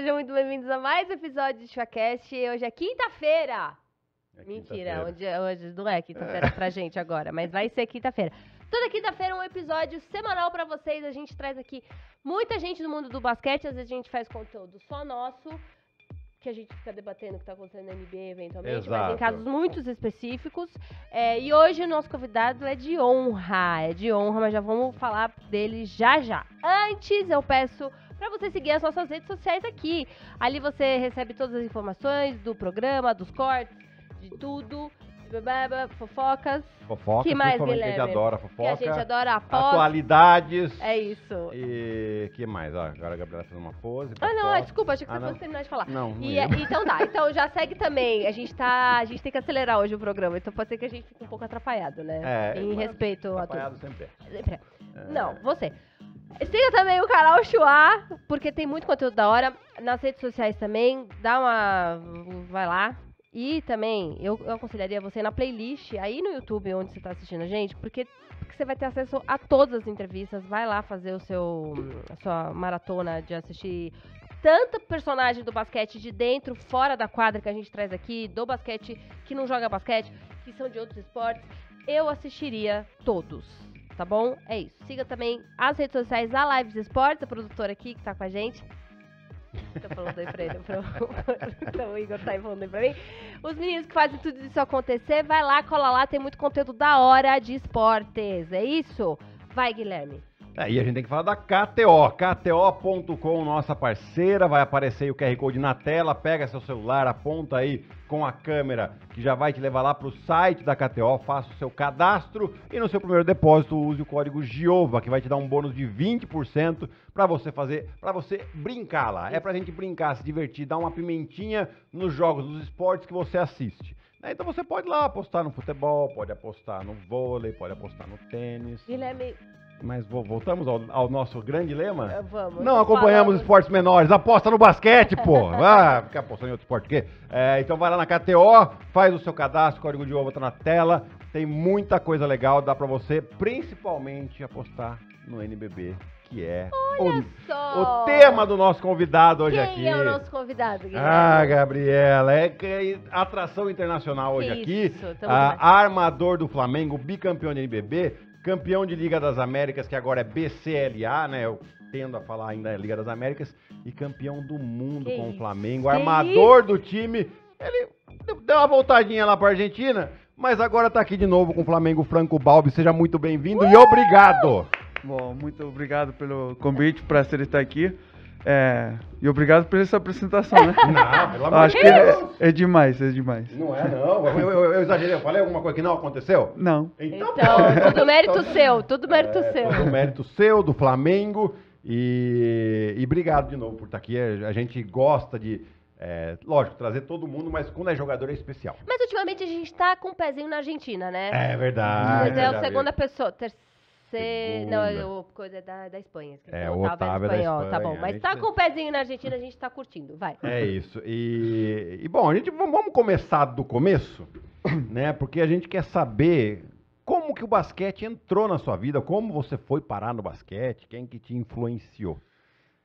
sejam muito bem-vindos a mais um episódio de Chuacast. Hoje é quinta-feira. É Mentira, quinta é, hoje, não é quinta-feira é. pra gente agora, mas vai ser quinta-feira. Toda quinta-feira um episódio semanal para vocês. A gente traz aqui muita gente do mundo do basquete. Às vezes a gente faz conteúdo só nosso, que a gente fica debatendo o que está acontecendo na NB eventualmente, Exato. mas em casos muito específicos. É, e hoje o nosso convidado é de honra, é de honra, mas já vamos falar dele já já. Antes eu peço para você seguir as nossas redes sociais aqui. Ali você recebe todas as informações do programa, dos cortes, de tudo fofocas. Fofocas, que mais, Guilherme? a gente adora fofoca. Que a gente adora a Atualidades. É isso. E que mais? Ó, ah, agora a Gabriela fez uma pose. Ah, não, desculpa, achei que ah, você não. fosse terminar de falar. Não, não e, é, Então tá, então já segue também. A gente tá, a gente tem que acelerar hoje o programa, então pode ser que a gente fique um pouco atrapalhado, né? É. Em respeito a tudo. Atrapalhado sempre é. Sempre é. é. Não, você. Siga também o canal Chua, porque tem muito conteúdo da hora. Nas redes sociais também, dá uma. Vai lá. E também, eu, eu aconselharia você na playlist, aí no YouTube, onde você está assistindo a gente, porque, porque, você vai ter acesso a todas as entrevistas. Vai lá fazer o seu, a sua maratona de assistir tanto personagem do basquete de dentro, fora da quadra que a gente traz aqui, do basquete que não joga basquete, que são de outros esportes, eu assistiria todos tá bom? É isso. Siga também as redes sociais da Lives Esportes, a produtora aqui que tá com a gente. Tô falando aí pra ele, pro... então, o Igor tá aí falando aí pra mim. Os meninos que fazem tudo isso acontecer, vai lá, cola lá, tem muito conteúdo da hora de esportes. É isso? Vai, Guilherme. Aí a gente tem que falar da KTO, KTO.com, nossa parceira. Vai aparecer aí o QR Code na tela, pega seu celular, aponta aí com a câmera que já vai te levar lá para o site da KTO, faça o seu cadastro e no seu primeiro depósito use o código GIOVA, que vai te dar um bônus de 20% para você fazer, para você brincar lá. É para a gente brincar, se divertir, dar uma pimentinha nos jogos, nos esportes que você assiste. Né? Então você pode lá apostar no futebol, pode apostar no vôlei, pode apostar no tênis. Guilherme, mas voltamos ao, ao nosso grande lema? É, vamos. Não acompanhamos falamos. esportes menores. Aposta no basquete, pô. ah, ficar apostando em outro esporte o quê? É, então vai lá na KTO, faz o seu cadastro, código de ovo tá na tela. Tem muita coisa legal, dá para você principalmente apostar no NBB que é Olha o, só. o tema do nosso convidado hoje Quem aqui. Quem é o nosso convidado, Guilherme? Ah, Gabriela, é, é atração internacional hoje Isso, aqui. Ah, armador do Flamengo, bicampeão de NBB, campeão de Liga das Américas, que agora é BCLA, né? Eu tendo a falar ainda é Liga das Américas, e campeão do mundo que com o Flamengo, que armador do time. Ele deu uma voltadinha lá pra Argentina, mas agora tá aqui de novo com o Flamengo Franco Balbi. Seja muito bem-vindo uh! e obrigado! Bom, muito obrigado pelo convite, prazer estar aqui. É, e obrigado por essa apresentação, né? Não, pelo amor de é, Deus. Acho que é, demais, é demais. Não é, não. Eu, eu, eu, exagerei, eu falei alguma coisa que não aconteceu? Não. Então, então tudo então, mérito então, seu, tudo mérito é, seu. Tudo mérito seu, do Flamengo. E, e obrigado de novo por estar aqui. É, a gente gosta de, é, lógico, trazer todo mundo, mas quando é jogador é especial. Mas ultimamente a gente está com um pezinho na Argentina, né? É verdade. Mas é, é a segunda pessoa, terceira você. Não, é o coisa é da, da Espanha. É, o Otávio, é Otávio é da Espanha. Tá bom, mas é tá com o pezinho na Argentina, a gente tá curtindo, vai. É isso. E, e bom, a gente vamos começar do começo, né? Porque a gente quer saber como que o basquete entrou na sua vida, como você foi parar no basquete, quem que te influenciou.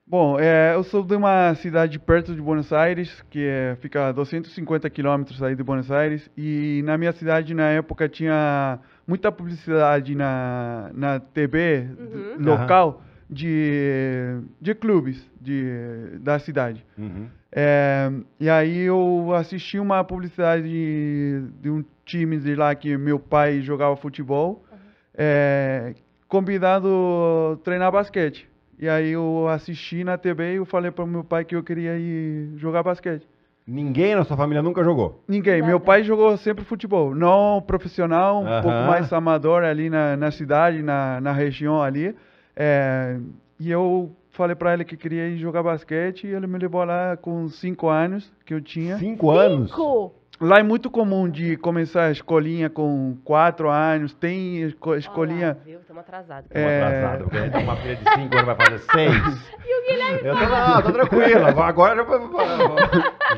Bom, é, eu sou de uma cidade perto de Buenos Aires, que é, fica a 250 quilômetros aí de Buenos Aires, e na minha cidade, na época, tinha muita publicidade na, na TV uhum. local de, de clubes de, da cidade. Uhum. É, e aí eu assisti uma publicidade de, de, um time de lá que meu pai jogava futebol, uhum. é, convidado treinar basquete. E aí eu assisti na TV e eu falei para meu pai que eu queria ir jogar basquete. Ninguém na sua família nunca jogou? Ninguém. Meu pai jogou sempre futebol. Não profissional, um pouco mais amador ali na, na cidade, na, na região ali. É, e eu falei pra ele que queria ir jogar basquete e ele me levou lá com cinco anos que eu tinha. Cinco anos? Cinco! Lá é muito comum de começar a escolinha com quatro anos, tem esco escolinha. Olá, viu? Estamos atrasados. Estamos é... atrasados. É uma filha de cinco anos vai fazer seis. e o Guilherme Eu tô lá, tô tranquilo. Agora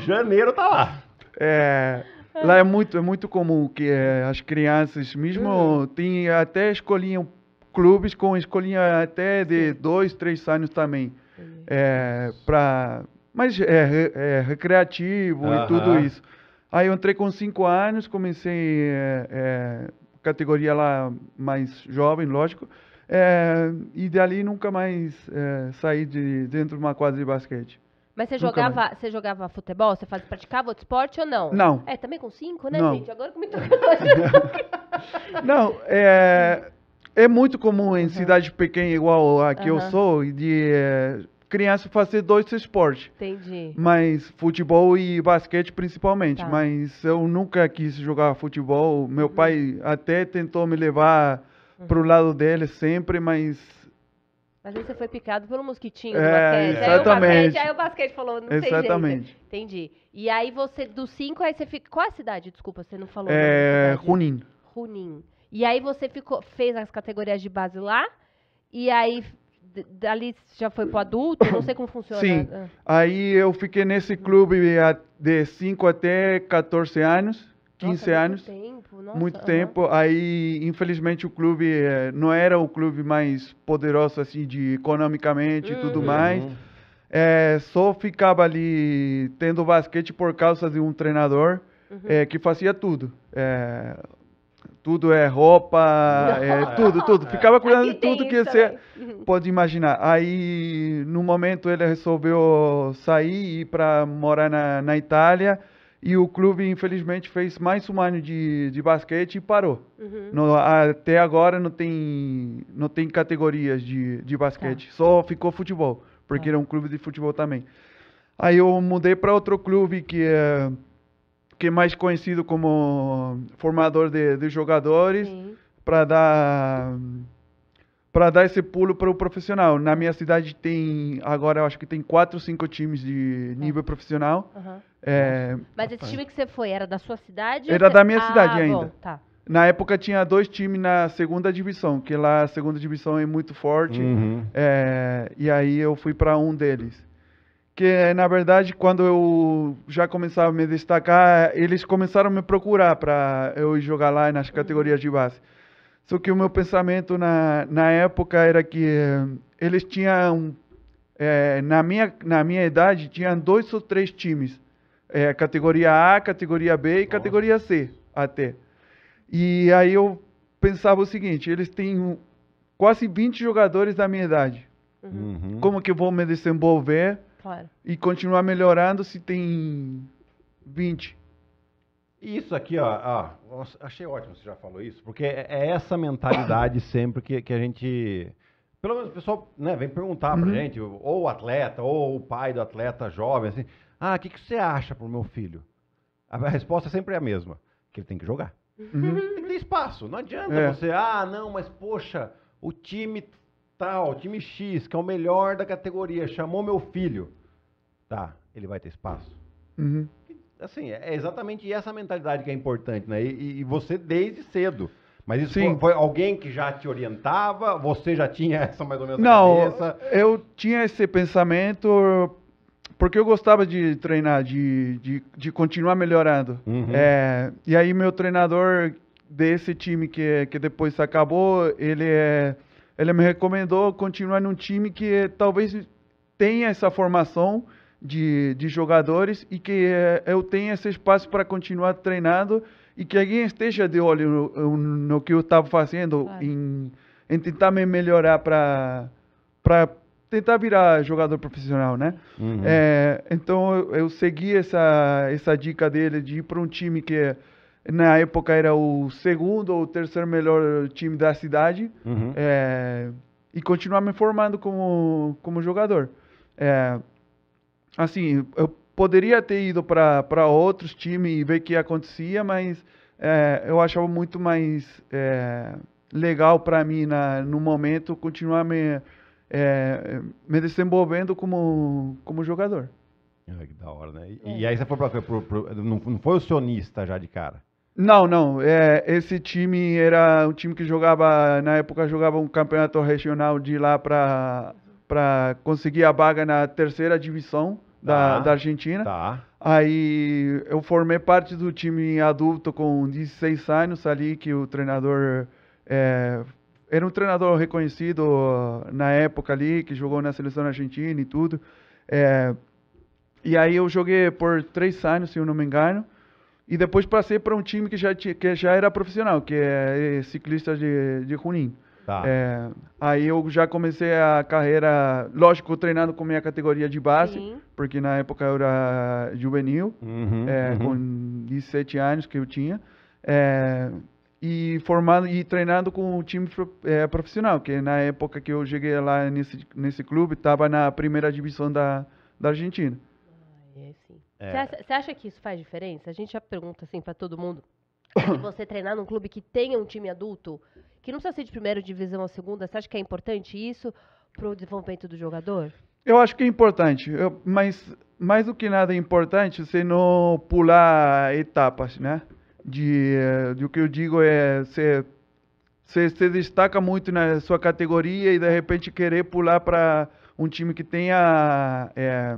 já janeiro tá lá. É. Lá é muito, é muito comum que é, as crianças, mesmo uhum. tem até escolinha, clubes com escolinha até de Sim. dois, três anos também. Uhum. É, pra, mas é, é recreativo uhum. e tudo isso. Aí eu entrei com cinco anos, comecei é, é, categoria lá mais jovem, lógico, é, e dali nunca mais saí de dentro de uma quadra de basquete. Mas você jogava, você jogava futebol? Você faz, praticava outro esporte ou não? Não. É, também com cinco, né, não. gente? Agora com muito Não, é, é muito comum em uhum. cidades pequenas igual a que uhum. eu sou, de criança fazer dois esportes. Entendi. Mas futebol e basquete principalmente. Tá. Mas eu nunca quis jogar futebol. Meu uhum. pai até tentou me levar uhum. pro lado dele sempre, mas. Mas aí você foi picado pelo mosquitinho é, basquete. Exatamente. Aí o basquete, aí o basquete falou, não exatamente. jeito. Entendi. E aí você, dos cinco, aí você fica. Qual é a cidade? Desculpa, você não falou. É, Runin. Runim. Runim. E aí você ficou, fez as categorias de base lá, e aí dali já foi para adulto? Não sei como funciona. Sim. Ah. Aí eu fiquei nesse clube de 5 até 14 anos, 15 nossa, anos. Muito tempo, nossa, Muito tempo. Aí, infelizmente, o clube eh, não era o clube mais poderoso, assim, de economicamente uhum. e tudo mais. É, só ficava ali tendo basquete por causa de um treinador uhum. é, que fazia tudo. É, tudo é roupa, é tudo, tudo. Ficava cuidando de tudo que você uhum. pode imaginar. Aí, no momento, ele resolveu sair e ir para morar na, na Itália. E o clube, infelizmente, fez mais um ano de, de basquete e parou. Uhum. No, até agora não tem, não tem categorias de, de basquete, tá. só ficou futebol, porque tá. era um clube de futebol também. Aí eu mudei para outro clube que é que é mais conhecido como formador de, de jogadores, para dar para dar esse pulo para o profissional. Na minha cidade tem agora eu acho que tem quatro, cinco times de é. nível é. profissional. Uhum. É, Mas esse time que você foi era da sua cidade? Era da minha ah, cidade ainda. Bom, tá. Na época tinha dois times na segunda divisão, que lá a segunda divisão é muito forte. Uhum. É, e aí eu fui para um deles que na verdade quando eu já começava a me destacar, eles começaram a me procurar para eu jogar lá nas categorias de base. Só que o meu pensamento na, na época era que eh, eles tinham, é, na, minha, na minha idade, tinham dois ou três times. É, categoria A, categoria B e Nossa. categoria C até. E aí eu pensava o seguinte, eles têm quase 20 jogadores da minha idade. Uhum. Como que vou me desenvolver Claro. E continuar melhorando se tem 20. Isso aqui, ó, ó, achei ótimo você já falou isso, porque é, é essa mentalidade sempre que, que a gente. Pelo menos o pessoal né, vem perguntar pra uhum. gente, ou o atleta, ou o pai do atleta jovem, assim: ah, o que, que você acha pro meu filho? A resposta sempre é a mesma: que ele tem que jogar. Uhum. Tem que ter espaço. Não adianta é. você, ah, não, mas poxa, o time tal, o time X, que é o melhor da categoria, chamou meu filho tá, ele vai ter espaço. Uhum. Assim, é, é exatamente essa mentalidade que é importante, né? E, e você desde cedo. Mas isso Sim. foi alguém que já te orientava? Você já tinha essa mais ou menos Não, cabeça? eu tinha esse pensamento porque eu gostava de treinar, de, de, de continuar melhorando. Uhum. É, e aí meu treinador desse time que, que depois acabou, ele, é, ele me recomendou continuar num time que talvez tenha essa formação de, de jogadores e que eh, eu tenha esse espaço para continuar treinando e que alguém esteja de olho no, no que eu estava fazendo, claro. em, em, tentar me melhorar para tentar virar jogador profissional, né? Uhum. É, então eu, eu, segui essa, essa dica dele de ir para um time que na época era o segundo ou terceiro melhor time da cidade uhum. é, e continuar me formando como, como jogador. É, assim, eu poderia ter ido para outros times e ver o que acontecia, mas é, eu achava muito mais é, legal para mim na, no momento continuar me, é, me desenvolvendo como, como jogador. Ah, que da hora, né? E, é. e aí você foi para não, não foi o sionista já de cara? Não, não. É, esse time era um time que jogava, na época jogava um campeonato regional de lá para para conseguir a vaga na terceira divisão da, tá, da Argentina. Tá. Aí eu formei parte do time adulto com 16 anos ali, que o treinador é, era um treinador reconhecido na época ali, que jogou na seleção argentina e tudo. É, e aí eu joguei por três anos, se eu não me engano. E depois passei para um time que já, que já era profissional, que é, é ciclista de, de Junín. Tá. É, aí eu já comecei a carreira, lógico, treinando com minha categoria de base, Sim. porque na época eu era juvenil, uhum, é, uhum. com 17 anos que eu tinha. É, e formando e treinando com o time é, profissional, que na época que eu cheguei lá nesse, nesse clube, estava na primeira divisão da, da Argentina. Ah, é, é. Você é. acha, acha que isso faz diferença? A gente já pergunta assim para todo mundo, de você treinar num clube que tenha um time adulto, que não precisa ser de primeira divisão a segunda, você acha que é importante isso para o desenvolvimento do jogador? Eu acho que é importante, eu, mas mais do que nada é importante você não pular etapas, né? De, de o que eu digo é você, você, você destaca muito na sua categoria e de repente querer pular para um time que tenha é,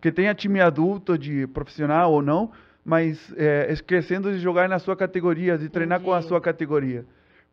que tenha time adulto de profissional ou não, mas é, esquecendo de jogar na sua categoria, de treinar Entendi. com a sua categoria.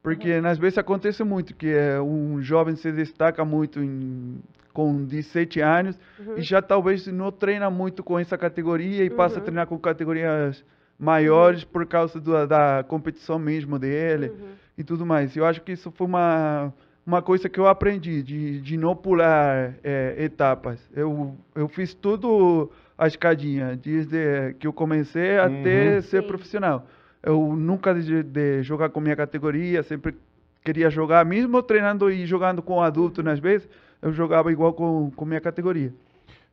Porque uhum. nas vezes acontece muito que é, um jovem se destaca muito em, com 17 anos uhum. e já talvez não treina muito com essa categoria e uhum. passa a uhum. treinar com categorias maiores uhum. por causa do, da competição mesmo dele uhum. e tudo mais. Eu acho que isso foi uma uma coisa que eu aprendi de, de não pular é, etapas. Eu eu fiz tudo a escadinha desde que eu comecei até uhum. ser Sim. profissional. Eu nunca de, de jogar com minha categoria, sempre queria jogar, mesmo treinando e jogando com adulto nas né, vezes, eu jogava igual com, com minha categoria.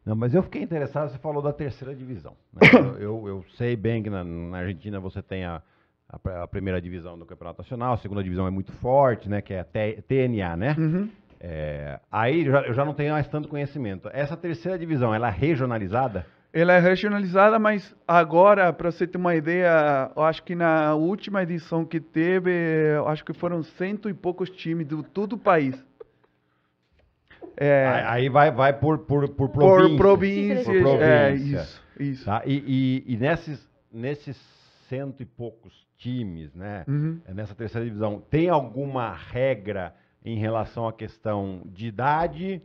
Não, mas eu fiquei interessado, você falou da terceira divisão. Né? Eu, eu, sei bem que na, na Argentina você tem a, a, a, primeira divisão do Campeonato Nacional, a segunda divisão é muito forte, né? Que é a TNA, né? Uhum. É, aí eu já, eu já não tenho mais tanto conhecimento. Essa terceira divisão, ela é regionalizada? Ela é regionalizada, mas agora, para você ter uma ideia, eu acho que na última edição que teve, eu acho que foram cento e poucos times de todo o país. É, aí vai, vai por, por, por província. Por é, província, por província. É, isso. isso. Tá? E, e, e, nesses, nesses cento e poucos times, né? Uhum. É nessa terceira divisão, tem alguma regra em relação à questão de idade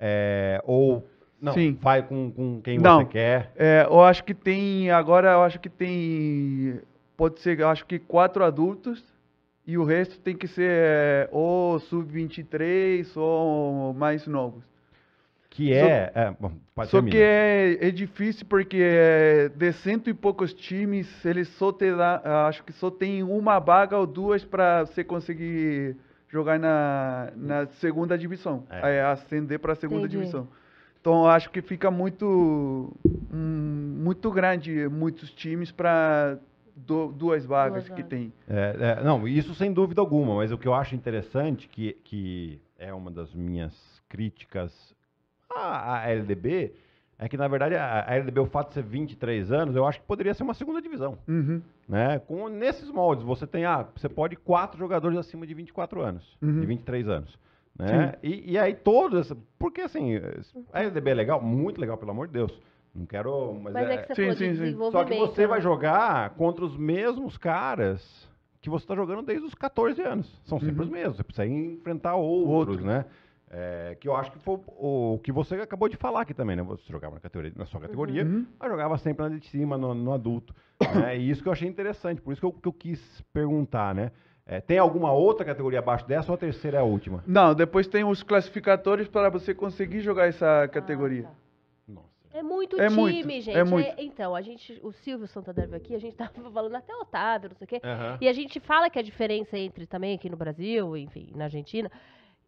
é, ou não, Sim. vai com, com quem Não, você quer. É, eu acho que tem. Agora eu acho que tem. Pode ser, eu acho que quatro adultos e o resto tem que ser é, ou sub-23 ou mais novos. Que é. Só, é, bom, só que é, é, difícil porque é, de cento e poucos times, eles só te acho que só tem uma vaga ou duas para você conseguir jogar na, na segunda divisão. É. é ascender para a segunda Entendi. divisão. Então acho que fica muito um, muito grande muitos times para duas vagas duas que vagas. tem. É, é, não, isso sem dúvida alguma, mas o que eu acho interessante, que, que é uma das minhas críticas à, à LDB, é que, na verdade, a, a LDB, o fato de ser 23 anos, eu acho que poderia ser uma segunda divisão. Uhum. Né? Com, nesses moldes, você tem, ah, você pode quatro jogadores acima de 24 anos, uhum. de 23 anos. Né? E, e, aí todas, porque assim, a LDB é, é legal, muito legal, pelo amor de Deus. Não quero, mas, mas é, é que você sim, sim, sim. Só que você né? vai jogar contra os mesmos caras que você está jogando desde os 14 anos. São sempre uhum. os mesmos, você precisa enfrentar outros, outros. né? É, que eu acho que foi o que você acabou de falar aqui também, né? Você jogava na, categoria, na sua categoria, uhum. mas jogava sempre na de cima, no, no adulto. Né? E isso que eu achei interessante, por isso que eu, que eu quis perguntar, né? É, tem alguma outra categoria abaixo dessa ou a terceira é a última? Não, depois tem os classificatórios para você conseguir jogar essa ah, categoria. Ah, tá. É muito é time, muito, é gente. É muito. É, então, a gente, o Silvio Santander aqui, a gente tava falando até Otávio, não sei o quê. Uhum. E a gente fala que a diferença entre também aqui no Brasil, enfim, na Argentina,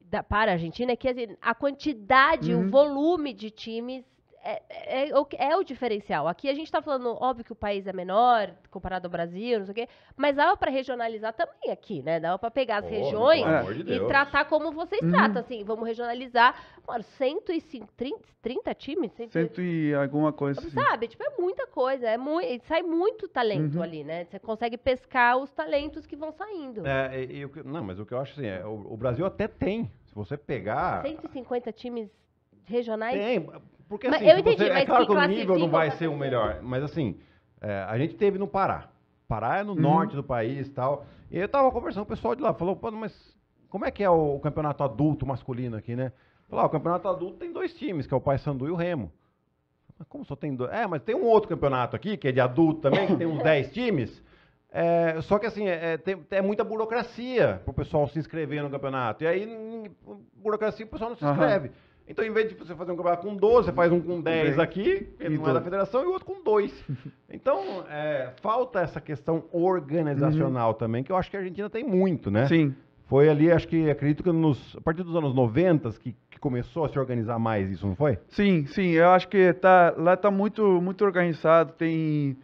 da, para a Argentina, é que a, assim, a quantidade, uhum. o volume de times é, é, é, é, o diferencial. Aqui a gente está falando, óbvio que o país é menor comparado ao Brasil, não sei o quê, mas dava para regionalizar também aqui, né? Dava para pegar as oh, regiões de e tratar como vocês uhum. tratam, assim, vamos regionalizar. Mano, 105, 30, 30 times? 100, Cento e alguma coisa. Sabe, assim. tipo, é muita coisa, é muito, sai muito talento uhum. ali, né? Você consegue pescar os talentos que vão saindo. É, e, e, não, mas o que eu acho assim, é, o, o Brasil até tem, se você pegar... 150 times regionais? Tem, porque assim, é mas, eu entendi, você, mas é claro que, que o nível não vai ser o tá melhor, mas assim, é, a gente teve no Pará. Pará é no uhum. norte do país e tal. E eu tava conversando com o pessoal de lá, falou, pô, mas como é que é o campeonato adulto masculino aqui, né? Falou, ah, o campeonato adulto tem dois times, que é o Paysandu e o Remo. Mas como só tem dois? É, mas tem um outro campeonato aqui, que é de adulto também, que tem uns 10 times. É, só que assim, é, tem, é muita burocracia pro pessoal se inscrever no campeonato. E aí, burocracia, o pessoal não se inscreve. Uhum. Então, em vez de você fazer um campeonato com 12, você faz um com 10 uhum. aqui, ele não é então. da federação, e o outro com 2. Então, é, falta essa questão organizacional uhum. também, que eu acho que a Argentina tem muito, né? Sim. Foi ali, acho que, acredito que nos, a partir dos anos 90 que, que começou a se organizar mais isso, não foi? Sim, sim. Eu acho que tá, lá está muito, muito organizado, tem...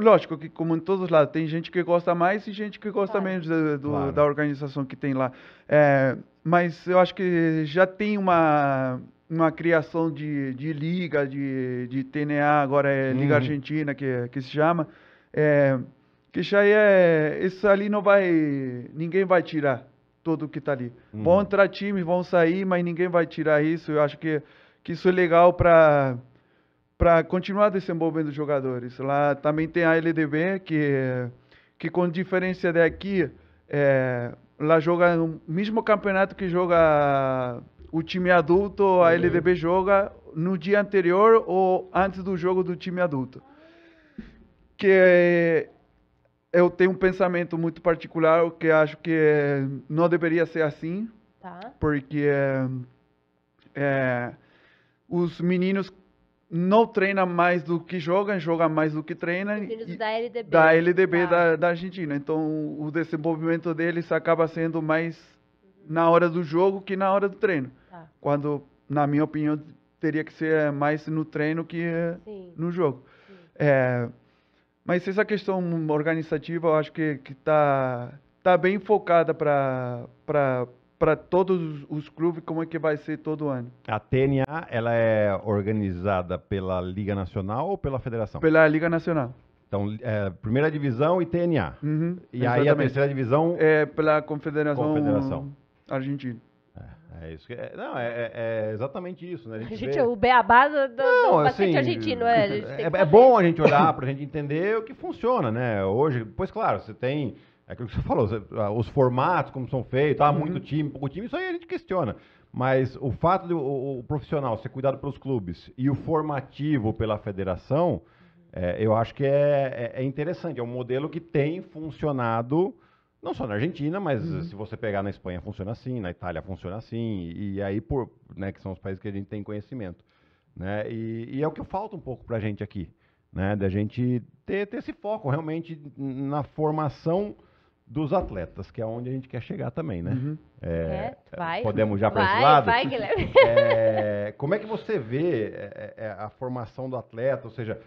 Lógico que, como em todos os lados, tem gente que gosta mais e gente que gosta menos do, claro. da organização que tem lá. É, mas eu acho que já tem uma, uma criação de, de liga, de, de TNA, agora é Liga uhum. Argentina que, que se chama. É, que já é. Isso ali não vai. Ninguém vai tirar todo o que está ali. Uhum. Vão entrar times, vão sair, mas ninguém vai tirar isso. Eu acho que, que isso é legal para para continuar desenvolvendo jogadores. Lá também tem a LDB, que, que com diferença daqui, é, lá joga no mesmo campeonato que joga o time adulto, a uhum. LDB joga no dia anterior ou antes do jogo do time adulto. Que eu tenho um pensamento muito particular que acho que não deveria ser assim, tá. porque é, os meninos não treina mais do que joga, joga mais do que treina. Filhos da LDB. Da LDB tá. da, da, Argentina. Então o desenvolvimento deles acaba sendo mais na hora do jogo que na hora do treino. Tá. Quando, na minha opinião, teria que ser mais no treino que Sim. no jogo. É, mas essa questão organizativa eu acho que está que tá, tá bem focada para para todos os clubes como é que vai ser todo ano. A TNA, ela é organizada pela Liga Nacional ou pela Federação? Pela Liga Nacional. Então, é, primeira divisão e TNA. Uhum, e aí a terceira divisão... É pela Confederação, Confederação. Argentina. É, é isso que é, não, é, é, é, exatamente isso, né? A gente, a gente vê... é o beabá do, do, não, do assim, argentino, é. é, é bom a gente olhar para a gente entender o que funciona, né? Hoje, pois claro, você tem é aquilo que você falou, ah, os formatos, como são feitos, há tá muito uhum. time, pouco time, isso aí a gente questiona. Mas o fato do o, o profissional ser cuidado pelos clubes e o formativo pela federação, é, eu acho que é, é, é, interessante. É um modelo que tem funcionado, não só na Argentina, mas uhum. se você pegar na Espanha funciona assim, na Itália funciona assim, e, e aí, por, né, que são os países que a gente tem conhecimento. Né? E, e é o que falta um pouco para a gente aqui, né? da gente ter, ter esse foco realmente na formação dos atletas, que é onde a gente quer chegar também, né? Uhum. É, é, vai, podemos já para esse lado? Vai, Guilherme. É, como é que você vê é, é, é, a formação do atleta? Ou seja,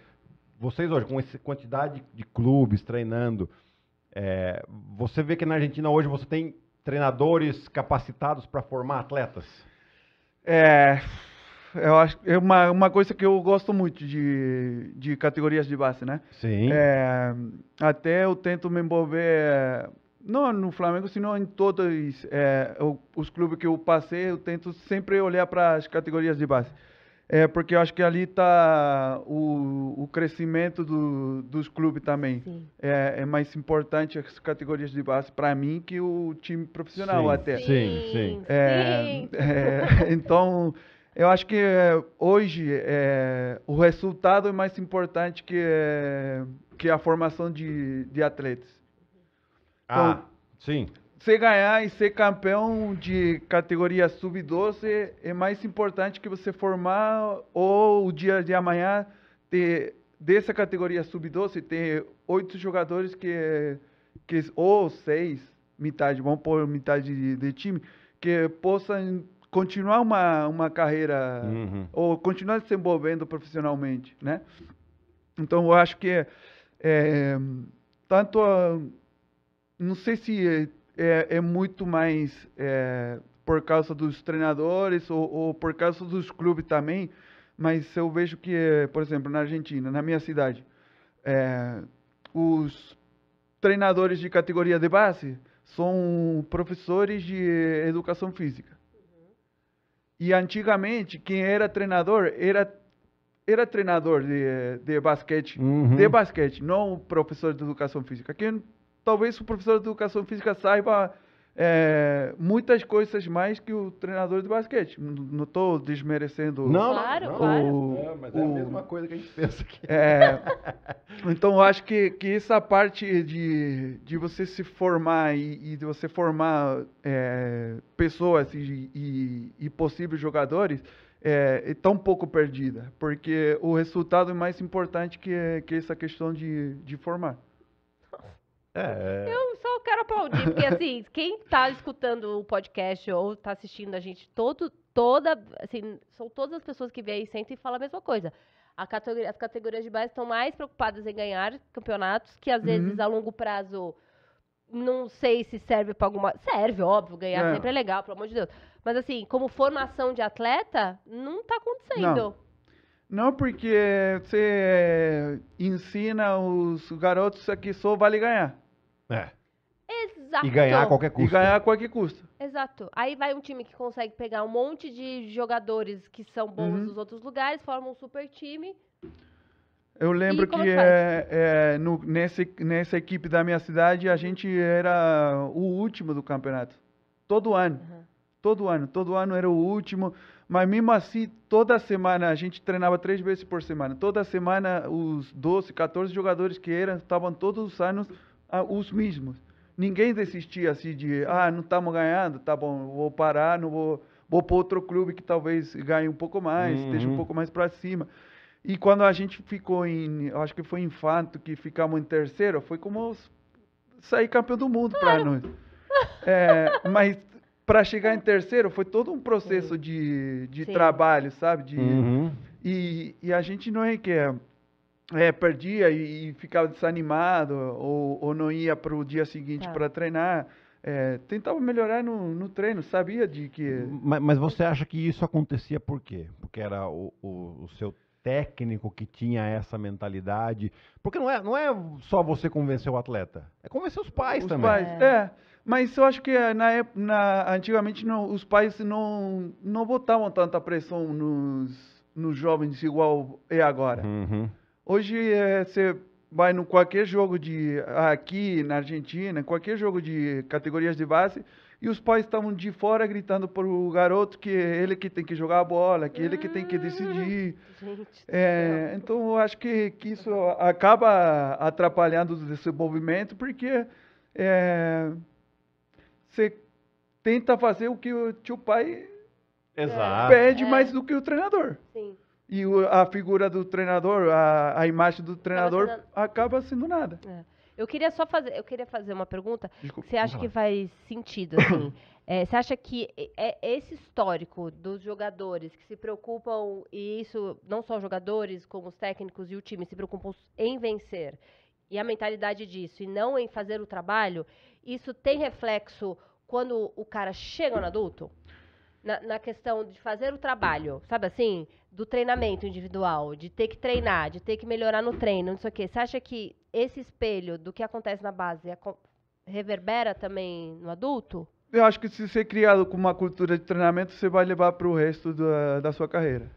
vocês hoje, com essa quantidade de clubes treinando, você vê que na Argentina hoje você tem treinadores capacitados para formar atletas? É eu acho é uma, uma coisa que eu gosto muito de, de categorias de base, né? Sim. É, até eu tento me envolver, não no Flamengo, senão em todos é, os clubes que eu passei, eu tento sempre olhar para as categorias de base. É, porque eu acho que ali está o, o crescimento do, dos clubes também. É, é, mais importante as categorias de base para mim que o time profissional sim, até. Sim, sim. É, sim. É, então, eu acho que eh, hoje é, o resultado é mais importante que, é, que a formação de, de atletas. Ah, então, sim. Você ganhar e ser campeão de categoria sub-12 é mais importante que você formar ou o dia de amanhã ter, dessa categoria sub-12 ter oito jogadores que, que ou seis, metade, vamos por metade de, de time, que possam continuar uma, uma carreira uhum. ou continuar se envolvendo profissionalmente, né? Então eu acho que é, tanto a, não sei se é, é muito mais é, por causa dos treinadores ou, ou, por causa dos clubes também, mas eu vejo que, por exemplo, na Argentina, na minha cidade, é, os treinadores de categoria de base são professores de educação física. E antigamente, quem era treinador era, era treinador de, de basquete, uhum. de basquete, não professor de educação física. Quem, talvez o professor de educação física saiba é, muitas coisas mais que o treinador de basquete. Não estou desmerecendo não, claro, não, claro. O, é, mas é o, a mesma coisa que a gente pensa aqui. É, então, acho que, que essa parte de, de você se formar e, e de você formar é, pessoas e, e, e possíveis jogadores é, está é um pouco perdida, porque o resultado é mais importante que, é, que essa questão de, de formar. É, é. Eu só quero aplaudir, porque assim, quem tá escutando o podcast ou tá assistindo a gente, todo, toda, assim, são todas as pessoas que vêm e sentam e falam a mesma coisa. A categoria, as categorias de base estão mais preocupadas em ganhar campeonatos, que às uhum. vezes a longo prazo não sei se serve para alguma. Serve, óbvio, ganhar é. sempre é legal, pelo amor de Deus. Mas assim, como formação de atleta, não está acontecendo. Não. não. porque você é, ensina os garotos que só vale ganhar. É. Exato. E ganhar a qualquer custo. E ganhar a qualquer custo. Exato. Aí vai um time que consegue pegar um monte de jogadores que são bons uhum. dos outros lugares, forma um super time. Eu lembro que, é que é, é, no, nesse, nessa equipe da minha cidade a gente era o último do campeonato. Todo ano. Uhum. Todo ano. Todo ano era o último. Mas mesmo assim, toda semana, a gente treinava três vezes por semana. Toda semana, os 12, 14 jogadores que eram, estavam todos os anos ah, os mesmos. Ninguém desistia assim de, ah, não estamos ganhando, tá bom, vou parar, não vou, vou para outro clube que talvez ganhe um pouco mais, uhum. esteja um uhum. pouco mais para cima. E quando a gente ficou em, acho que foi em Fanto, que ficamos em terceiro, foi como sair campeão do mundo para nós. É, mas para chegar em terceiro foi todo um processo de, de Sim. trabalho, sabe? De, uhum. e, e a gente não é que é é, perdia e, e, ficava desanimado ou, ou não ia para o dia seguinte tá. para treinar. É, tentava melhorar no, no, treino, sabia de que. Mas, mas, você acha que isso acontecia por quê? Porque era o, o, o, seu técnico que tinha essa mentalidade? Porque não é, não é só você convencer o atleta, é convencer os pais os também. Pais, é. é. Mas eu acho que é, na, na antigamente não, os pais não, não botavam tanta pressão nos, nos jovens igual é agora. Uhum. Hoje é, você vai no qualquer jogo de aqui na Argentina, qualquer jogo de categorias de base e os pais estavam de fora gritando para o garoto que ele que tem que jogar a bola, que ele que tem que decidir. Ah, gente é, então eu acho que, que isso acaba atrapalhando o desenvolvimento porque é, você tenta fazer o que o tio pai Exato. pede é. mais do que o treinador. Sim. E a figura do treinador, a, a imagem do treinador acaba sendo, acaba sendo nada. É. Eu queria só fazer, eu queria fazer uma pergunta. Desculpa, você acha que faz sentido, assim? é, você acha que é, é esse histórico dos jogadores que se preocupam, e isso não só os jogadores, como os técnicos e o time, se preocupam em vencer e a mentalidade disso, e não em fazer o trabalho, isso tem reflexo quando o cara chega no adulto? Na, na questão de fazer o trabalho, sabe assim? do treinamento individual, de ter que treinar, de ter que melhorar no treino, não sei o quê. Você acha que esse espelho do que acontece na base é reverbera também no adulto? Eu acho que se você criado com uma cultura de treinamento, você vai levar para o resto da, da sua carreira.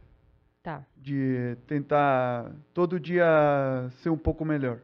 Tá. De tentar todo dia ser um pouco melhor.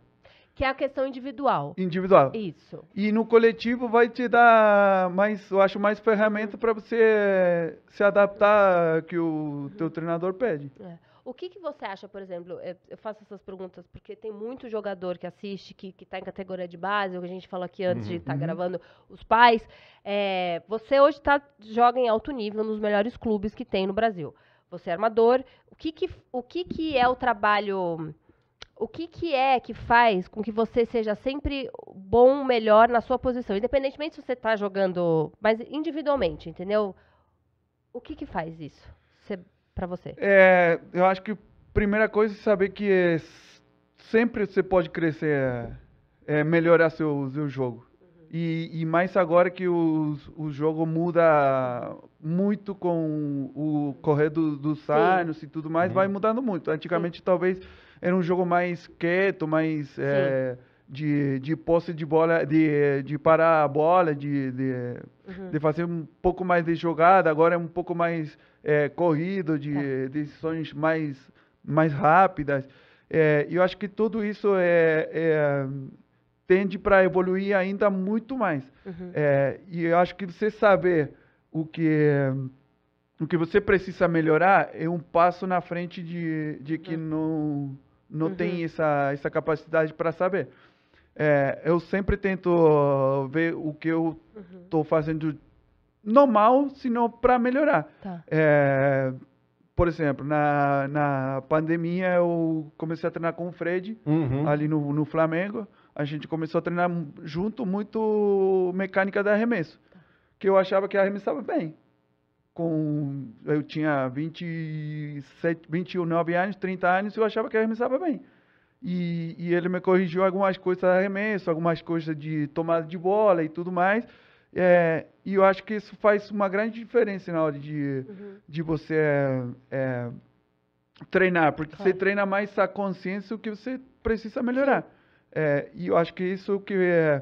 Que é a questão individual. Individual. Isso. E no coletivo vai te dar mais, eu acho, mais ferramenta para você se adaptar que o teu treinador pede. É. O que, que você acha, por exemplo, é, eu faço essas perguntas porque tem muito jogador que assiste, que está em categoria de base, o que a gente falou aqui antes uhum. de estar tá uhum. gravando, os pais. É, você hoje tá, joga em alto nível nos melhores clubes que tem no Brasil. Você é armador. O que, que, o que, que é o trabalho o que, que é que faz com que você seja sempre bom, melhor na sua posição? Independentemente se você está jogando, mas individualmente, entendeu? O que, que faz isso para você? É, eu acho que primeira coisa é saber que é, sempre você pode crescer, é, melhorar seu, seu jogo. Uhum. E, e, mais agora que o jogo muda muito com o correr do, dos anos e tudo mais, uhum. vai mudando muito. Antigamente, Sim. talvez era um jogo mais quieto, mais é, de, de posse de bola, de, de parar a bola, de, de, uhum. de fazer um pouco mais de jogada. Agora é um pouco mais é, corrido, de tá. decisões mais, mais rápidas. É, eu acho que tudo isso é, é tende para evoluir ainda muito mais. Uhum. É, e eu acho que você saber o que o que você precisa melhorar é um passo na frente de, de que uhum. não não uhum. tem essa, essa capacidade para saber. É, eu sempre tento ver o que eu estou uhum. fazendo normal, senão para melhorar. Tá. É, por exemplo, na, na pandemia eu comecei a treinar com o Fred, uhum. ali no, no Flamengo. A gente começou a treinar junto muito mecânica de arremesso, tá. que eu achava que arremessava bem com eu tinha 27, 29 anos, 30 anos, eu achava que arremessava bem. E, e, ele me corrigiu algumas coisas de arremesso, algumas coisas de tomada de bola e tudo mais. É, e eu acho que isso faz uma grande diferença na hora de, uhum. de você é, é treinar, porque claro. você treina mais a consciência do que você precisa melhorar. É, e eu acho que isso que é,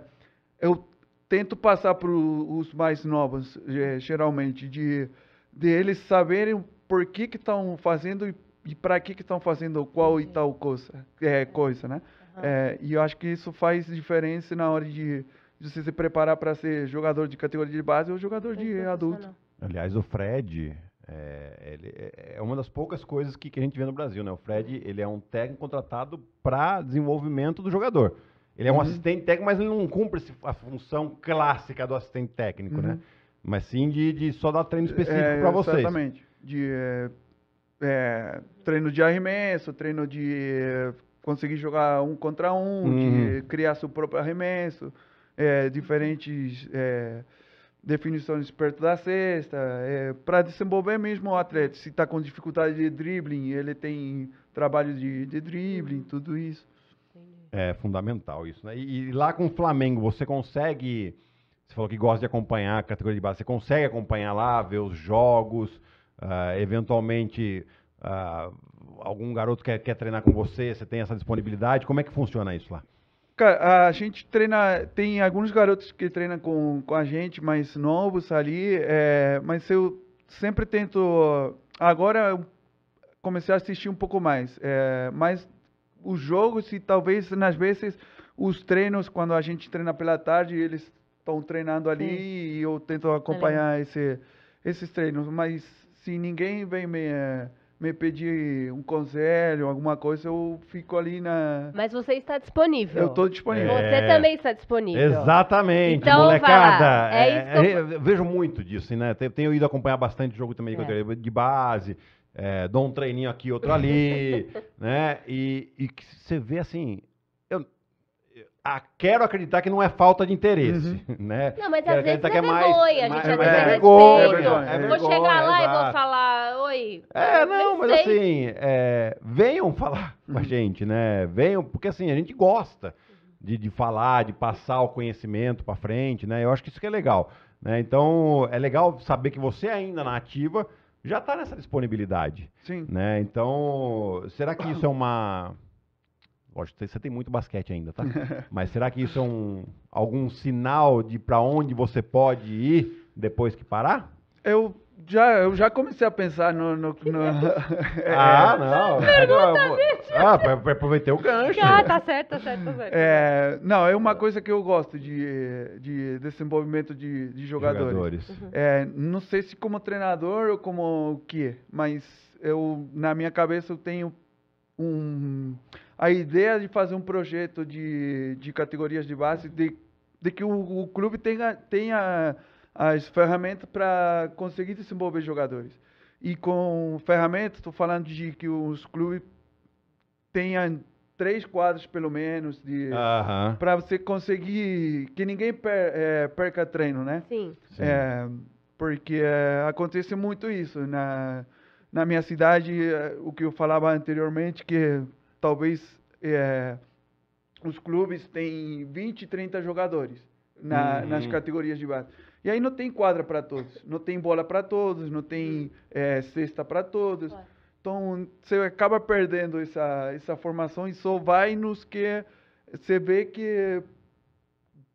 eu tento passar para os mais novos, é, geralmente, de, de eles saberem por que estão fazendo e, para que estão fazendo qual e uhum. tal coisa, é, coisa né? Uhum. É, e eu acho que isso faz diferença na hora de, de você se preparar para ser jogador de categoria de base ou jogador de adulto. Aliás, o Fred, é, ele é, é uma das poucas coisas que, que a gente vê no Brasil, né? O Fred, uhum. ele é um técnico contratado para desenvolvimento do jogador. Ele é um uhum. assistente técnico, mas ele não cumpre a função clássica do assistente técnico, né? uhum. né? Mas sim de, de, só dar treino é, específico é, para vocês. Exatamente. De é, é, treino de arremesso, treino de conseguir jogar um contra um, uhum. de criar seu próprio arremesso, é, diferentes definições perto da cesta, é, para desenvolver mesmo o atleta. Se está com dificuldade de dribbling, ele tem trabalho de, de dribbling, tudo isso. É fundamental isso, né? E, e, lá com o Flamengo, você consegue. Você falou que gosta de acompanhar a categoria de base, você consegue acompanhar lá, ver os jogos, uh, eventualmente uh, algum garoto quer, quer treinar com você, você tem essa disponibilidade? Como é que funciona isso lá? Cara, a gente treina, tem alguns garotos que treinam com, com a gente, mais novos ali, é, mas eu sempre tento, agora comecei a assistir um pouco mais, é, mas os jogos e talvez nas vezes os treinos quando a gente treina pela tarde eles estão treinando ali Sim. e eu tento acompanhar esse, esses treinos mas se ninguém vem me eh, me pedir um conselho, alguma coisa, eu fico ali na. Mas você está disponível. Eu estou disponível. É... Você também está disponível. Exatamente, então, molecada. É, é isso é, eu... Vejo muito disso, né? Tenho ido acompanhar bastante jogo também é. de base é, dou um treininho aqui, outro ali, né? E, e você vê assim, eu, quero acreditar que não é falta de interesse, uhum. né? Não, mas quero às vezes é, é vergonha, mais, a gente mais, é, é, é, vergonha, é vergonha, é vergonha, Vou chegar lá e vou falar, oi. É, não, mas sei. assim, é, venham falar com a gente, né? Venham, porque assim, a gente gosta de, de falar, de passar o conhecimento para frente, né? Eu acho que isso que é legal, né? Então, é legal saber que você ainda na ativa, já está nessa disponibilidade. Sim. Né? Então, será que isso é uma. Lógico, você tem muito basquete ainda, tá? Mas será que isso é um, algum sinal de para onde você pode ir depois que parar? Eu já, eu já comecei a pensar no. no, no... É. ah, não. Pergunta, ah, aproveitar o gancho. Ah, tá certo, tá certo, tá certo. É, não, é uma coisa que eu gosto de, de desenvolvimento de, de jogadores. jogadores. Uhum. É, não sei se como treinador ou como o quê, mas eu, na minha cabeça eu tenho um, a ideia de fazer um projeto de, de categorias de base, de, de que o, o clube tenha. tenha as ferramentas para conseguir desenvolver jogadores. E com ferramentas, estou falando de que os clubes tenham três quadros pelo menos de uh -huh. para você conseguir que ninguém per, é, perca treino, né? Sim. Sim. É, porque é, acontece muito isso na na minha cidade, é, o que eu falava anteriormente que talvez é, os clubes têm 20, 30 jogadores na, uhum. nas categorias de base. E aí não tem quadra para todos, não tem bola para todos, não tem é, cesta para todos. Então você acaba perdendo essa, essa formação e só vai nos que você vê que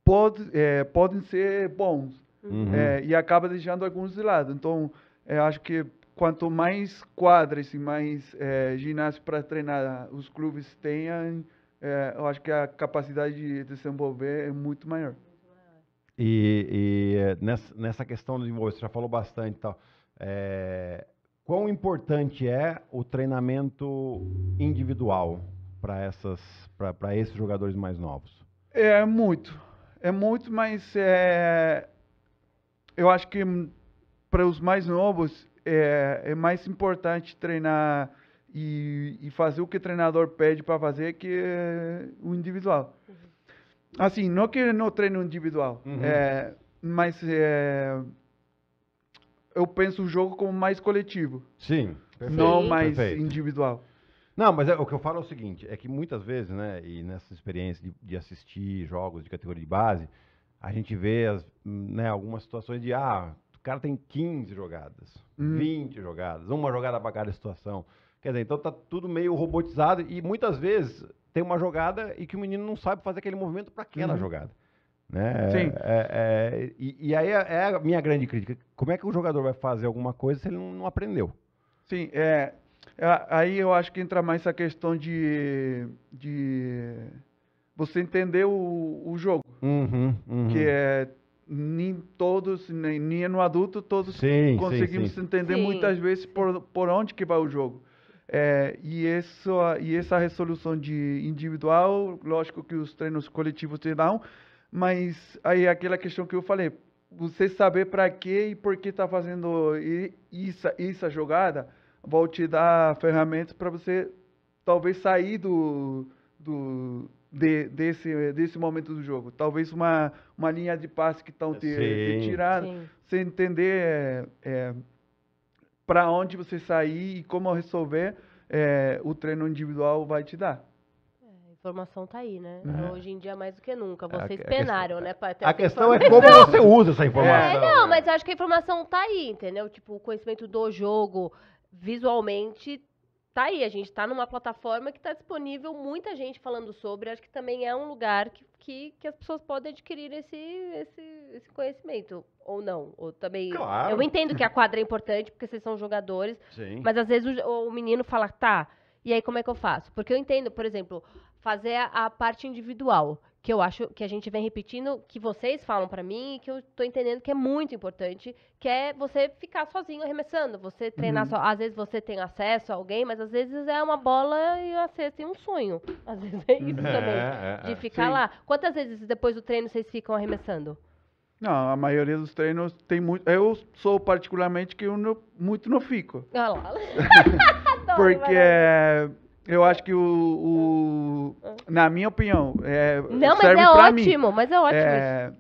pode, é, podem ser bons. Uhum. É, e acaba deixando alguns de lado. Então eu é, acho que quanto mais quadras e mais é, ginásio para treinar os clubes tenham, é, eu acho que a capacidade de desenvolver é muito maior. E, e nessa, nessa, questão do desenvolvimento, você já falou bastante tal. É, quão importante é o treinamento individual para para esses jogadores mais novos? É muito, é muito, mas é, eu acho que para os mais novos é, é mais importante treinar e, e, fazer o que o treinador pede para fazer que é o individual. Uhum. Assim, não que no treino individual, uhum. é, mas é, eu penso o jogo como mais coletivo. Sim. Perfeito. Não mais perfeito. individual. Não, mas é, o que eu falo é o seguinte, é que muitas vezes, né, e nessa experiência de, de assistir jogos de categoria de base, a gente vê as, né, algumas situações de, ah, o cara tem 15 jogadas, hum. 20 jogadas, uma jogada para cada situação. Quer dizer, então tá tudo meio robotizado e muitas vezes tem uma jogada e que o menino não sabe fazer aquele movimento para aquela uhum. jogada. Né? Sim. É, é, é e, e, aí é, é a minha grande crítica. Como é que o jogador vai fazer alguma coisa se ele não, não aprendeu? Sim, é, é, aí eu acho que entra mais essa questão de, de você entender o, o jogo. Uhum, uhum. Que é nem todos, nem, nem no adulto, todos sim, conseguimos sim, sim. entender muitas vezes por, por onde que vai o jogo. É, e, essa, e essa resolução de individual, lógico que os treinos coletivos te dão, mas aí é aquela questão que eu falei, você saber para que e por que está fazendo isso, essa jogada, vou te dar ferramentas para você talvez sair do, do, de, desse, desse momento do jogo. Talvez uma, uma linha de passe que estão te, te tirando, você entender... É, é, para onde você sair e como resolver, é, o treino individual vai te dar. É, a informação tá aí, né? Uhum. Hoje em dia, mais do que nunca. Vocês a, penaram, tá né? Pra a questão é como você usa essa informação. É, não, mas eu acho que a informação tá aí, entendeu? Tipo, o conhecimento do jogo, visualmente, tá aí. A gente tá numa plataforma que tá disponível, muita gente falando sobre. Acho que também é um lugar que que, que as pessoas podem adquirir esse, esse, esse conhecimento. Ou não. Ou também. Claro. Eu entendo que a quadra é importante, porque vocês são jogadores. Sim. Mas às vezes o, o menino fala, tá, e aí como é que eu faço? Porque eu entendo, por exemplo, fazer a, a parte individual, que eu acho que a gente vem repetindo, que vocês falam para mim e que eu tô entendendo que é muito importante, que é você ficar sozinho arremessando, você treinar uhum. só. Às vezes você tem acesso a alguém, mas às vezes é uma bola e o acesso um sonho. Às vezes é isso é, também, é, é, de ficar sim. lá. Quantas vezes depois do treino vocês ficam arremessando? Não, a maioria dos treinos tem muito. Eu sou particularmente que eu não, muito não fico. Ah lá. Porque. Eu acho que o. o ah. na minha opinião. É, não, mas é ótimo, mim. mas é ótimo. É,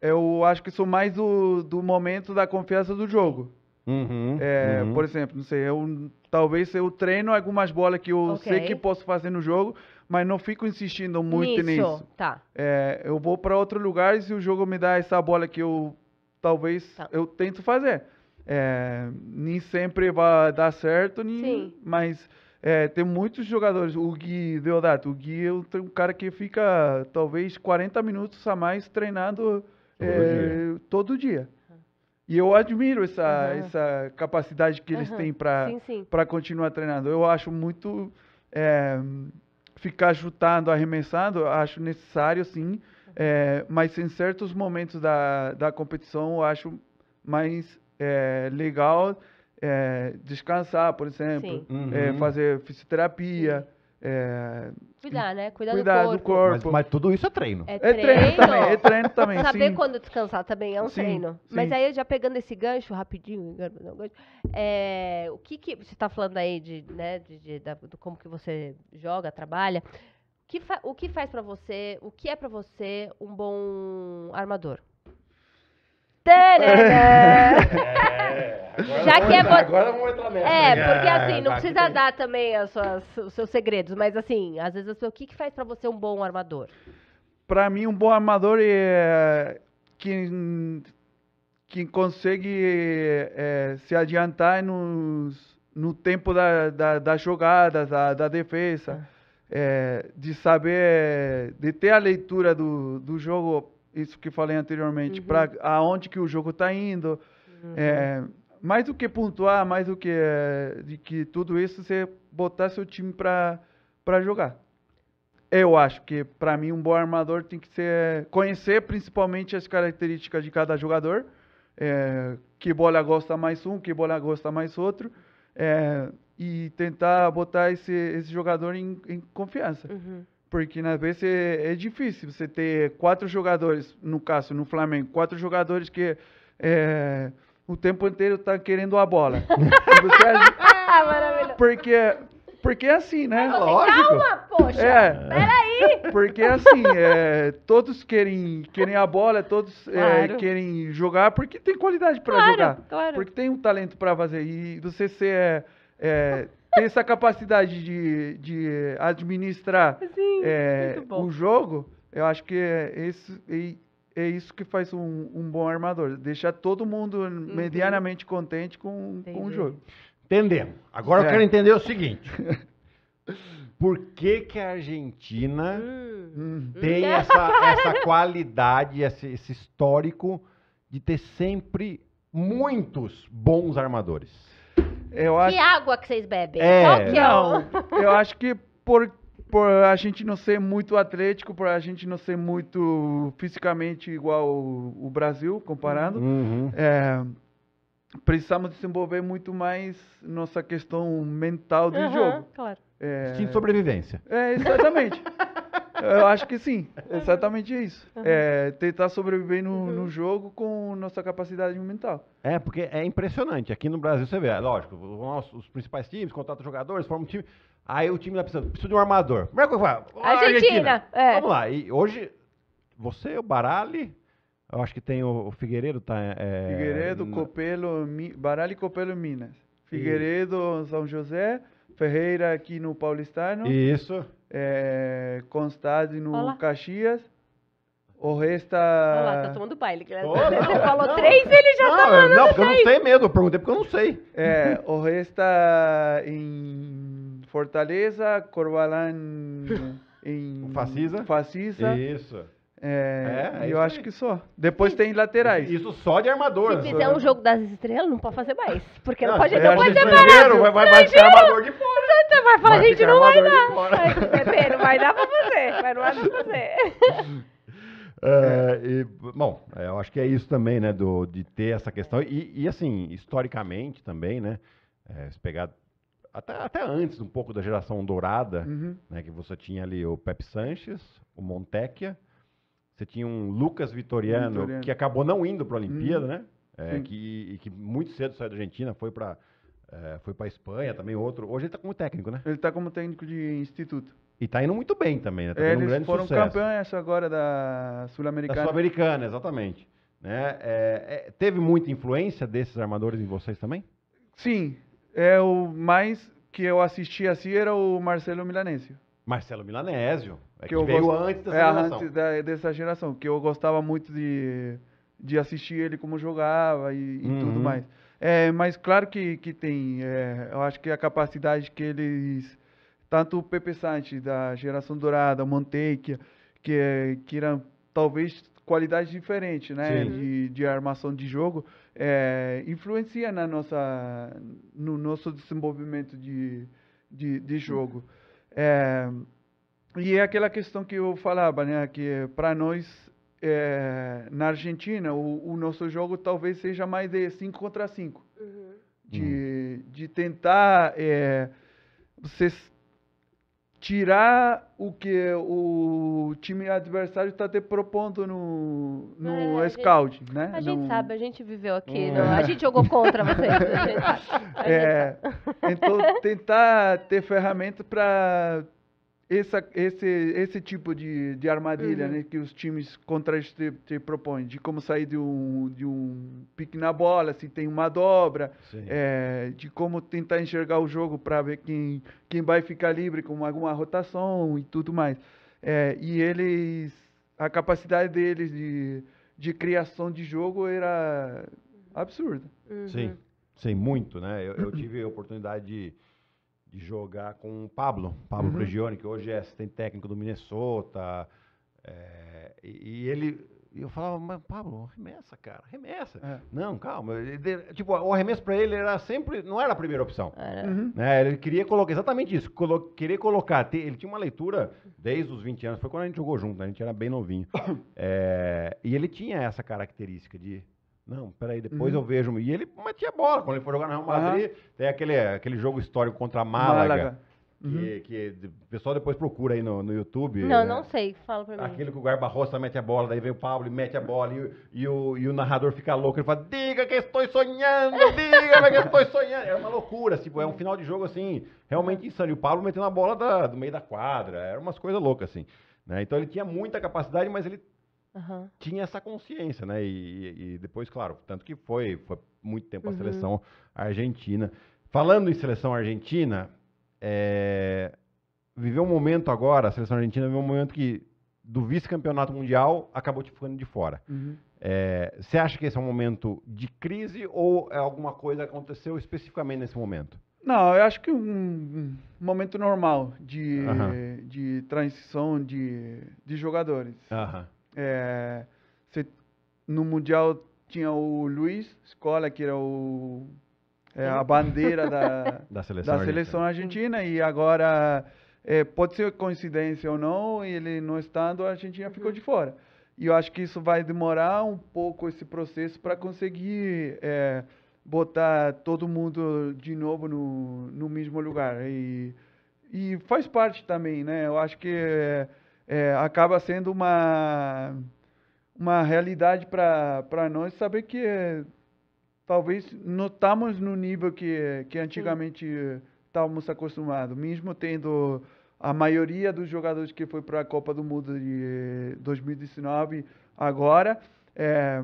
eu acho que sou mais do, do momento da confiança do jogo. Uhum, é, uhum. Por exemplo, não sei, eu talvez eu treino algumas bolas que eu okay. sei que posso fazer no jogo, mas não fico insistindo muito nisso. nisso. Tá. É, eu vou para outro lugar e se o jogo me dá essa bola que eu talvez tá. eu tento fazer. É, nem sempre vai dar certo, nem, Sim. mas é, tem muitos jogadores. O Gui Deodato, o Gui é um cara que fica talvez 40 minutos a mais treinando todo, é, dia. todo dia. E eu admiro essa, uhum. essa capacidade que eles uhum. têm para continuar treinando. Eu acho muito. É, ficar chutando, arremessando, acho necessário sim. É, mas em certos momentos da, da competição eu acho mais é, legal é, descansar, por exemplo, é, uhum. é, fazer fisioterapia. É, cuidar, né? Cuidar, cuidar do corpo. Do corpo. Mas, mas, tudo isso é treino. É, é treino, é treino também. É treino também Saber quando descansar também é um sim, treino. Sim. Mas aí, já pegando esse gancho rapidinho, é, o que, que você está falando aí de, né, de, de, da, do como que você joga, trabalha? que, o que faz para você, o que é para você um bom armador? É. Agora Já que é agora vamos entrar nessa. É, né? porque assim, é, não precisa dar também as suas, os seus segredos, mas assim, às vezes assim, o que, que faz para você um bom armador? Para mim, um bom armador é quem, quem consegue é, se adiantar nos, no tempo da, da, da jogada, da, da defesa, uhum. é, de saber, de ter a leitura do, do jogo isso que falei anteriormente, uhum. para aonde que o jogo está indo. Uhum. É, mais do que pontuar, mais do que é, de que tudo isso, você botar seu time para para jogar. Eu acho que para mim um bom armador tem que ser conhecer principalmente as características de cada jogador, é, que bola gosta mais um, que bola gosta mais outro, é, e tentar botar esse, esse jogador em, em confiança. Uhum. Porque né, às vezes é, é, difícil você ter quatro jogadores, no caso, no Flamengo, quatro jogadores que é, o tempo inteiro tá querendo a bola. você, ah, porque, porque é assim, né? Você, Lógico. Calma, poxa. É, peraí. Porque é assim, é, todos querem, querem a bola, todos é, claro. querem jogar porque tem qualidade para claro, jogar. Claro. Porque tem um talento para fazer. E você ser. É, tem essa capacidade de, de administrar Sim, é, o jogo, eu acho que é, esse, é, é isso que faz um, um, bom armador. Deixar todo mundo uhum. medianamente contente com, com o jogo. Entendemos. Agora eu é. quero entender o seguinte. Por que, que a Argentina hum, hum. tem hum. essa, essa qualidade, esse, esse histórico de ter sempre muitos bons armadores? Eu acho... Que água que vocês bebem? É, Qual que é não, é eu acho que por, por a gente não ser muito atlético, por a gente não ser muito fisicamente igual o, o Brasil, comparando, uhum. é, precisamos desenvolver muito mais nossa questão mental do uhum, jogo. Claro. É... Instinto de sobrevivência. É, exatamente. Eu acho que sim, exatamente isso. Uhum. É, tentar sobreviver no, uhum. no, jogo com nossa capacidade mental. É, porque é impressionante. Aqui no Brasil você vê, é, lógico, os principais times contratam jogadores, formam um time. Aí o time lá precisa, precisa de um armador. é que eu falo, Argentina. Argentina. É. Vamos lá. E hoje, você, o Barali, eu acho que tem o, o Figueiredo, tá? É, é Figueiredo, na... Copelo, Mi... Barali, Copelo Minas. Figueiredo, São José, Ferreira aqui no Paulistano. Isso é, eh, Constade no Olá. Caxias. O resto. Olha lá, tá tomando baile. Guilherme. É oh, Você falou não. três ele já tá não, tá mandando. Não, porque eu não tenho medo. Eu perguntei porque eu não sei. É, o resto em Fortaleza, Corvalán em. Facisa. Isso. Eh, é, é, eu acho que só. Depois Sim. tem laterais. Isso só de armador. Se fizer um jogo das estrelas, não pode fazer mais. Porque não, não pode, é, não pode ser parado. Vai, vai, vai ser armador de fora vai falar, a gente, não vai dar. Vai, não vai dar pra você, mas não vai dar pra você. É, e, bom, é, eu acho que é isso também, né, do, de ter essa questão. E, e assim, historicamente também, né, é, se pegar até, até antes um pouco da geração dourada, uhum. né, que você tinha ali o Pepe Sanches, o Montecchia, você tinha um Lucas Vitoriano, Vitoriano. que acabou não indo para a Olimpíada, uhum. né, é, que, e que muito cedo saiu da Argentina, foi para é, foi para Espanha também, outro. Hoje ele está como técnico, né? Ele está como técnico de instituto. E está indo muito bem também, né? Tá Eles um foram sucesso. campeões agora da Sul-Americana. Da Sul-Americana, exatamente. Né? É, é, teve muita influência desses armadores em vocês também? Sim. É o mais que eu assisti assim era o Marcelo Milanésio. Marcelo Milanésio, é que, que veio gost... antes dessa é, geração. Antes da, dessa geração, que eu gostava muito de, de assistir ele como jogava e, e uhum. tudo mais. É, mas claro que, que tem. É, eu acho que a capacidade que eles. Tanto o Pepe Sanches, da geração dourada, o Manteiga, que, é, que era talvez qualidade diferente né, de, de armação de jogo, é, influencia na nossa, no nosso desenvolvimento de, de, de jogo. É, e é aquela questão que eu falava, né, que é, para nós é, na Argentina, o, o, nosso jogo talvez seja mais de 5 contra 5. Uhum. De, uhum. de tentar é, vocês tirar o que o time adversário está te propondo no, no é, scout, gente, né? A gente sabe, a gente viveu aqui, é. a gente jogou contra vocês. A gente, a gente é, então, tentar ter ferramentas para essa, esse, esse tipo de, de armadilha uhum. né, que os times contrários te, te, propõem, de como sair de um, de um pique na bola, se tem uma dobra, é, de como tentar enxergar o jogo para ver quem, quem vai ficar livre com alguma rotação e tudo mais. É, e eles, a capacidade deles de, de criação de jogo era absurda. Uhum. Sim, sim, muito, né? Eu, eu tive a oportunidade de de jogar com o Pablo, Pablo uhum. que hoje é assistente técnico do Minnesota. É, e, e, ele. E eu falava, mas Pablo, remessa, cara, remessa. É. Não, calma. Ele, tipo, o arremesso para ele era sempre. Não era a primeira opção. Uhum. Né? Ele queria colocar. Exatamente isso. Colo, querer colocar. Ter, ele tinha uma leitura desde os 20 anos. Foi quando a gente jogou junto, né, a gente era bem novinho. Eh, e ele tinha essa característica de não, peraí, depois uhum. eu vejo. E ele metia bola. Quando ele foi jogar no Real Madrid, uhum. tem aquele, aquele jogo histórico contra a Málaga. Málaga. Que, uhum. que, o pessoal depois procura aí no, no YouTube. Não, né? não sei, fala pra mim. Aquilo que o Garbarrosa mete a bola, daí vem o Pablo e mete a bola, e, e, o, e o narrador fica louco, ele fala, diga que estou sonhando, diga que estou sonhando. Era uma loucura, tipo, é um final de jogo, assim, realmente insano. E o Pablo metendo a bola da, do meio da quadra, Era umas coisas loucas, assim. Né? Então ele tinha muita capacidade, mas ele Uhum. tinha essa consciência, né? E, e, depois, claro, tanto que foi, foi muito tempo a uhum. seleção argentina. Falando em seleção argentina, é... viveu um momento agora, a seleção argentina viveu um momento que do vice-campeonato mundial acabou te ficando de fora. Uhum. É... Você acha que esse é um momento de crise ou é alguma coisa que aconteceu especificamente nesse momento? Não, eu acho que um momento normal de, de transição de, de jogadores. Aham é, no Mundial tinha o Luiz Escola, que era o, é, a bandeira da, da, seleção, da seleção argentina. E agora, é, pode ser coincidência ou não, ele não estando, a Argentina ficou de uhum. fora. E eu acho que isso vai demorar um pouco esse processo para conseguir é, botar todo mundo de novo no, no mesmo lugar. E, e faz parte também, né? Eu acho que é, é, acaba sendo uma, uma realidade para nós saber que é, talvez não estamos no nível que, que antigamente estávamos eh, acostumados, mesmo tendo a maioria dos jogadores que foi para a Copa do Mundo de 2019 eh, agora. É,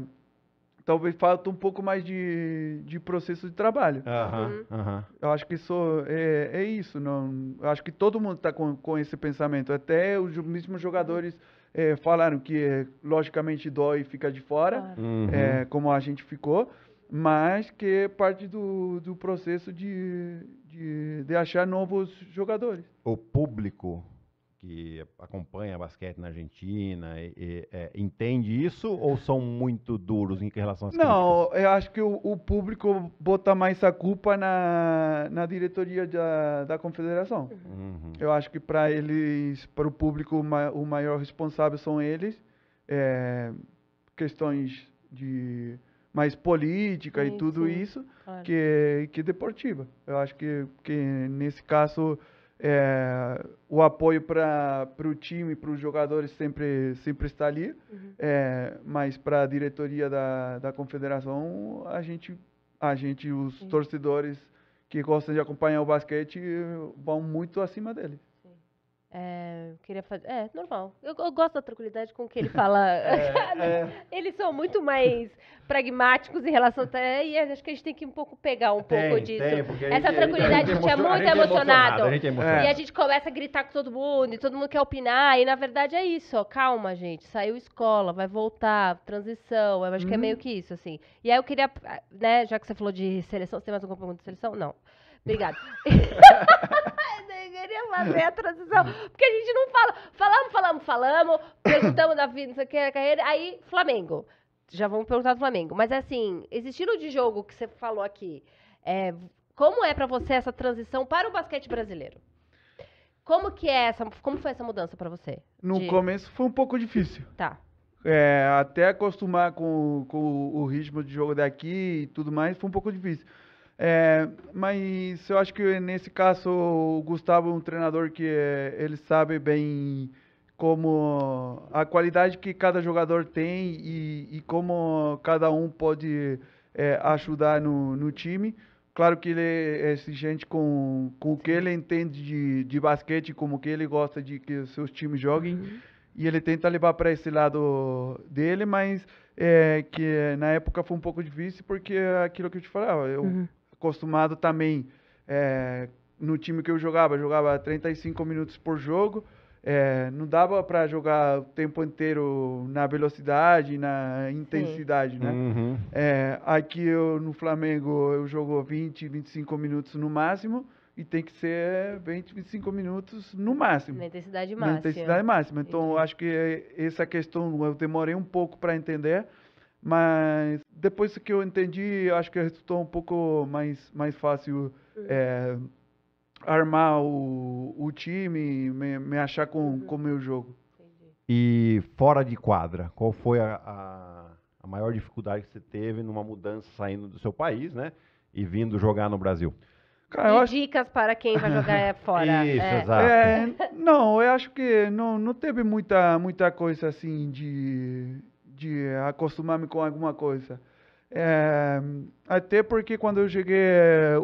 talvez falta um pouco mais de, de processo de trabalho. Uhum, uhum. Eu acho que isso é, é isso. Não, eu acho que todo mundo está com, com esse pensamento. Até os mesmos jogadores é, falaram que, é, logicamente, dói ficar de fora, uhum. é, como a gente ficou, mas que é parte do, do processo de, de, de achar novos jogadores. O público que acompanha basquete na Argentina e, e, é, entende isso ou são muito duros em relação às Não, críticas? eu acho que o, o, público bota mais a culpa na, na diretoria da, da confederação. Uhum. Eu acho que para eles, para o público, o maior responsável são eles. É, questões de mais política sim, e tudo sim. isso claro. que, que deportiva. Eu acho que, que nesse caso... É, o apoio para o time, para os jogadores sempre, sempre está ali, uhum. é, mas para a diretoria da, da confederação, a gente, a gente os uhum. torcedores que gostam de acompanhar o basquete vão muito acima dele. É, queria fazer. É, normal. Eu, eu, gosto da tranquilidade com que ele fala. é, é. Eles são muito mais pragmáticos em relação. A... É, e acho que a gente tem que um pouco pegar um tem, pouco disso. Tem, Essa gente, é tranquilidade a gente, é muito emocionado. É e a gente começa a gritar com todo mundo, e todo mundo quer opinar. E na verdade é isso, ó, Calma, gente. Saiu escola, vai voltar, transição. Eu acho que é meio uhum. que isso, assim. E aí eu queria, né, já que você falou de seleção, você tem mais alguma pergunta de seleção? Não. Obrigada. eu deveria fazer a transição, porque a gente não fala. Falamos, falamos, falamos, perguntamos da vida, não sei o que, a carreira. Aí, Flamengo. Já vamos perguntar do Flamengo. Mas, é assim, esse estilo de jogo que você falou aqui, é, como é para você essa transição para o basquete brasileiro? Como que é essa, como foi essa mudança para você? No de... começo foi um pouco difícil. Tá. É, até acostumar com, com o ritmo de jogo daqui e tudo mais, foi um pouco difícil. É, mas eu acho que nesse caso o Gustavo é um treinador que é, ele sabe bem como a qualidade que cada jogador tem e, e como cada um pode é, ajudar no, no, time. Claro que ele é exigente com, com o que ele entende de, de basquete, como que ele gosta de que seus times joguem. Uhum. E ele tenta levar para esse lado dele, mas é, que na época foi um pouco difícil, porque é aquilo que eu te falava, eu, uhum acostumado também é, no time que eu jogava, jogava 35 minutos por jogo. É, não dava para jogar o tempo inteiro na velocidade, na intensidade, Sim. né? Uhum. É, aqui eu, no Flamengo eu jogo 20, 25 minutos no máximo e tem que ser 20, 25 minutos no máximo. Na intensidade máxima. Na intensidade máxima. Então, acho que essa questão eu demorei um pouco para entender, mas depois que eu entendi, acho que resultou um pouco mais, mais fácil é, armar o, o time, me, me achar com, uhum. com o meu jogo. Entendi. E fora de quadra, qual foi a, a, a, maior dificuldade que você teve numa mudança saindo do seu país, né? E vindo jogar no Brasil? Cara, acho... dicas para quem vai jogar é fora. Isso, é. exato. É, não, eu acho que não, não teve muita, muita coisa assim de de acostumar-me com alguma coisa. É, até porque quando eu cheguei,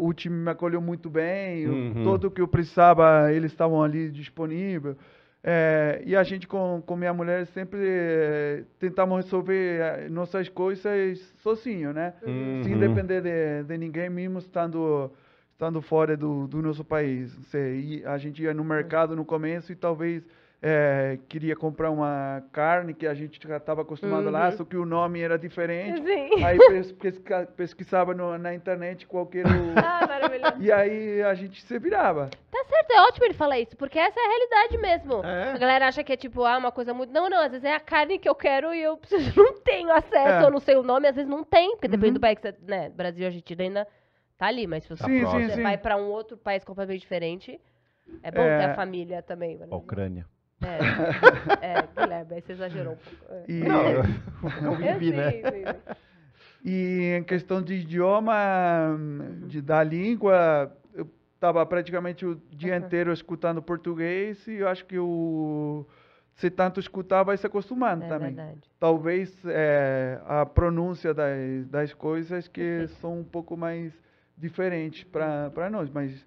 o time me acolheu muito bem, uhum. todo o que eu precisava, eles estavam ali disponível. É, e a gente com, com minha mulher sempre é, tentamos resolver é, nossas coisas sozinho, né? Uhum. Sem depender de, de, ninguém, mesmo estando, estando fora do, do nosso país. Sei, a gente ia no mercado no começo e talvez é, queria comprar uma carne que a gente já estava acostumado uhum. lá, só que o nome era diferente. Sim. Aí pesquisava no, na internet qualquer. Ah, maravilhoso. E aí a gente se virava. Tá certo, é ótimo ele falar isso, porque essa é a realidade mesmo. É? A galera acha que é tipo, ah, uma coisa muito. Não, não, às vezes é a carne que eu quero e eu preciso, não tenho acesso, é. eu não sei o nome, às vezes não tem, porque uhum. depende do país que você. Né, Brasil e Argentina ainda tá ali, mas se você, sim, sim, você sim. vai para um outro país completamente diferente. É bom é... ter a é. família também. Ucrânia. É, é Guilherme, aí você exagerou um pouco. É. E... Não, eu, né? eu vivi, né? E em questão de idioma, uhum. de da língua, eu estava praticamente o dia uhum. inteiro escutando português e eu acho que o se tanto escutar vai se acostumando é também. Verdade. Talvez é, a pronúncia das, das coisas que são um pouco mais diferentes para uhum. nós, mas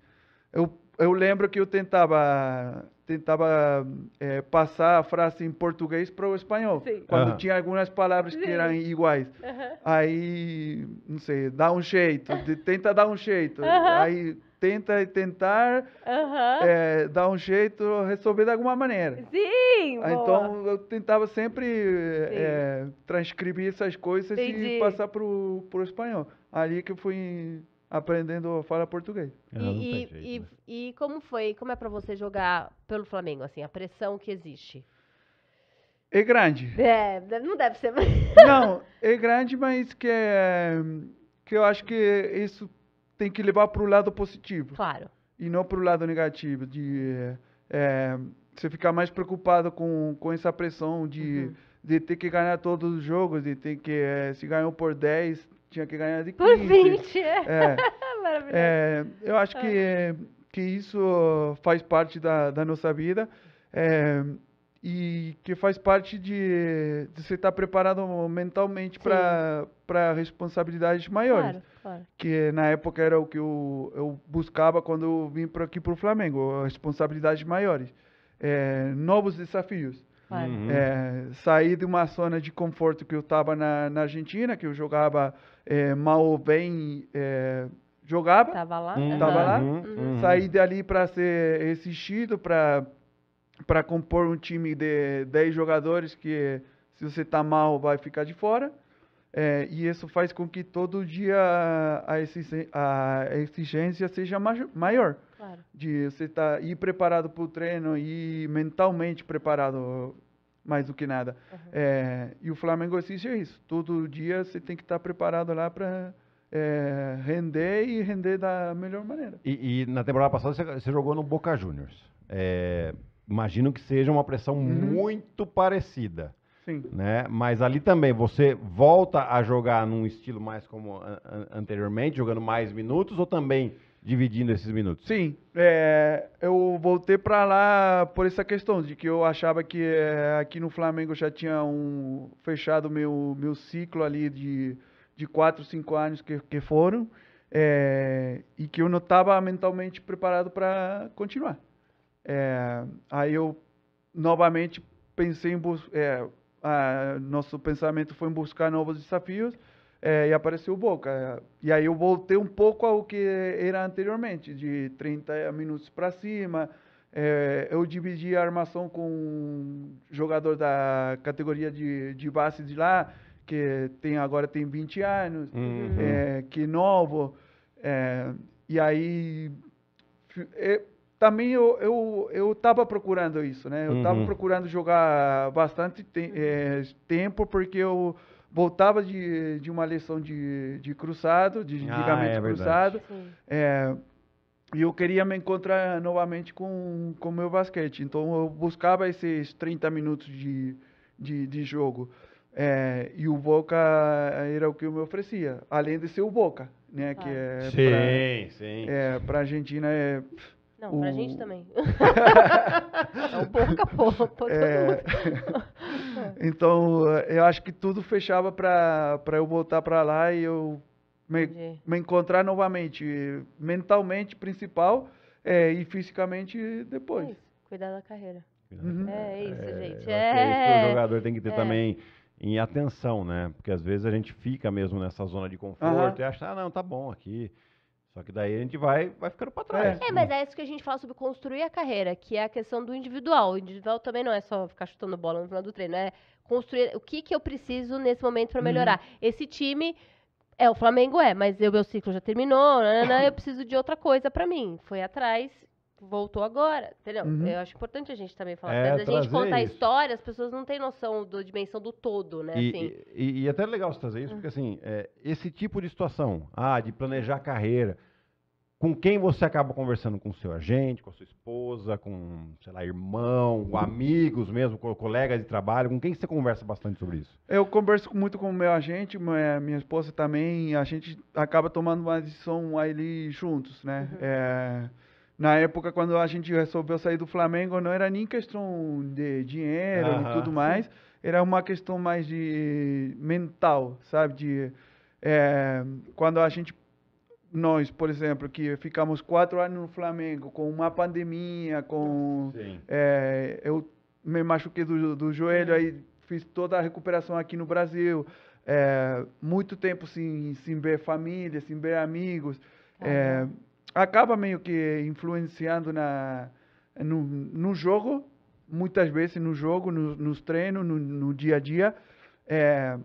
eu eu lembro que eu tentava tentava é, passar a frase em português para o espanhol, Sim. quando tinha algumas palavras que eram iguais. Aí, não sei, dá um jeito, de, tenta dar um jeito. Aí tenta e tentar é, dar um jeito, resolver de alguma maneira. Sim! Boa. Então eu tentava sempre é, transcrever essas coisas Entendi. e passar para o espanhol. Ali que eu fui aprendendo falar português. É, e, jeito, e, né? e, como foi, como é para você jogar pelo Flamengo, assim, a pressão que existe? É grande. É, não deve ser. não, é grande, mas que é, que eu acho que isso tem que levar para o lado positivo. Claro. E não para o lado negativo de é, é, você ficar mais preocupado com, com essa pressão de, uhum. de ter que ganhar todos os jogos, de ter que é, se ganhou por 10, tinha que ganhar de 15. Por 20, é. é. Maravilhoso. É, eu acho que, que isso faz parte da, da nossa vida é, e que faz parte de, de você estar preparado mentalmente para responsabilidades maiores. Claro, claro. Que na época era o que eu, eu buscava quando eu vim para aqui para o Flamengo, responsabilidades maiores, é, novos desafios sair Uhum. É, saí de uma zona de conforto que eu estava na, na, Argentina, que eu jogava é, mal ou bem, é, jogava. Estava lá. Uhum. Tava lá. Uhum. uhum. Saí dali para ser exigido, para compor um time de 10 jogadores que se você está mal vai ficar de fora. É, e isso faz com que todo dia a exigência, a exigência seja maior. Claro. De você estar tá, ir preparado para o treino e mentalmente preparado mais do que nada. Uhum. É, e o Flamengo assiste é isso. Todo dia você tem que estar tá preparado lá para é, render e render da melhor maneira. E, e na temporada passada você, você, jogou no Boca Juniors. É, imagino que seja uma pressão uhum. muito parecida. Sim. Né? Mas ali também você volta a jogar num estilo mais como an anteriormente, jogando mais minutos, ou também dividindo esses minutos? Sim, é, eu voltei para lá por essa questão de que eu achava que é, aqui no Flamengo já tinha um fechado meu meu ciclo ali de de quatro cinco anos que que foram é, e que eu não estava mentalmente preparado para continuar. É, aí eu novamente pensei em bus é, a, nosso pensamento foi em buscar novos desafios é, e apareceu o Boca. E aí eu voltei um pouco ao que era anteriormente, de 30 minutos para cima. É, eu dividi a armação com um jogador da categoria de, de base de lá, que tem agora tem 20 anos, uhum. é, que novo. É, e aí também eu, eu, eu tava procurando isso, né? Eu estava uhum. procurando jogar bastante te, tempo, porque eu voltava de, de uma lição de, de cruzado, de ah, ligamento é cruzado. É, e eu queria me encontrar novamente com o meu basquete. Então eu buscava esses 30 minutos de, de, de jogo. É, e o Boca era o que eu me oferecia, além de ser o Boca, né? Que é sim, pra, sim. É, pra Argentina é não, o... pra gente também. é um pouco a pouco. é... então, eu acho que tudo fechava pra, pra eu voltar pra lá e eu me, me encontrar novamente. Mentalmente, principal, é, e fisicamente depois. É cuidar da carreira. Uhum. É isso, é, gente. É, isso que o é. jogador tem que ter é. também em atenção, né? Porque às vezes a gente fica mesmo nessa zona de conforto uhum. e acha, ah, não, tá bom aqui. Só que daí a gente vai, vai ficando pra trás. É, mas é isso que a gente fala sobre construir a carreira, que é a questão do individual. O individual também não é só ficar chutando bola no final do treino, é construir o que, que eu preciso nesse momento para uhum. melhorar. Esse time é o Flamengo é, mas o meu ciclo já terminou, eu preciso de outra coisa para mim. Foi atrás voltou agora, entendeu? Uhum. Eu acho importante a gente também falar. É, a gente contar isso. história, as pessoas não têm noção da dimensão do todo, né? E, assim. e, e é até é legal você trazer isso, hum. porque assim, é, esse tipo de situação, ah, de planejar carreira, com quem você acaba conversando, com seu agente, com sua esposa, com, sei lá, irmão, com amigos mesmo, com colegas de trabalho, com quem você conversa bastante sobre isso? Eu converso muito com o meu agente, minha, eh, minha esposa também, a gente acaba tomando uma decisão ali juntos, né? Uhum. É na época quando a gente resolveu sair do Flamengo não era nem questão de dinheiro uh -huh. e tudo mais era uma questão mais de mental sabe de é, quando a gente nós, por exemplo, que ficamos quatro anos no Flamengo com uma pandemia, com é, eu me machuquei do, do joelho, aí fiz toda a recuperação aqui no Brasil, é, muito tempo sem, sem ver família, sem ver amigos, é, acaba meio que influenciando na, no, no jogo, muitas vezes no jogo, no, nos treinos, no, no, dia a dia. É,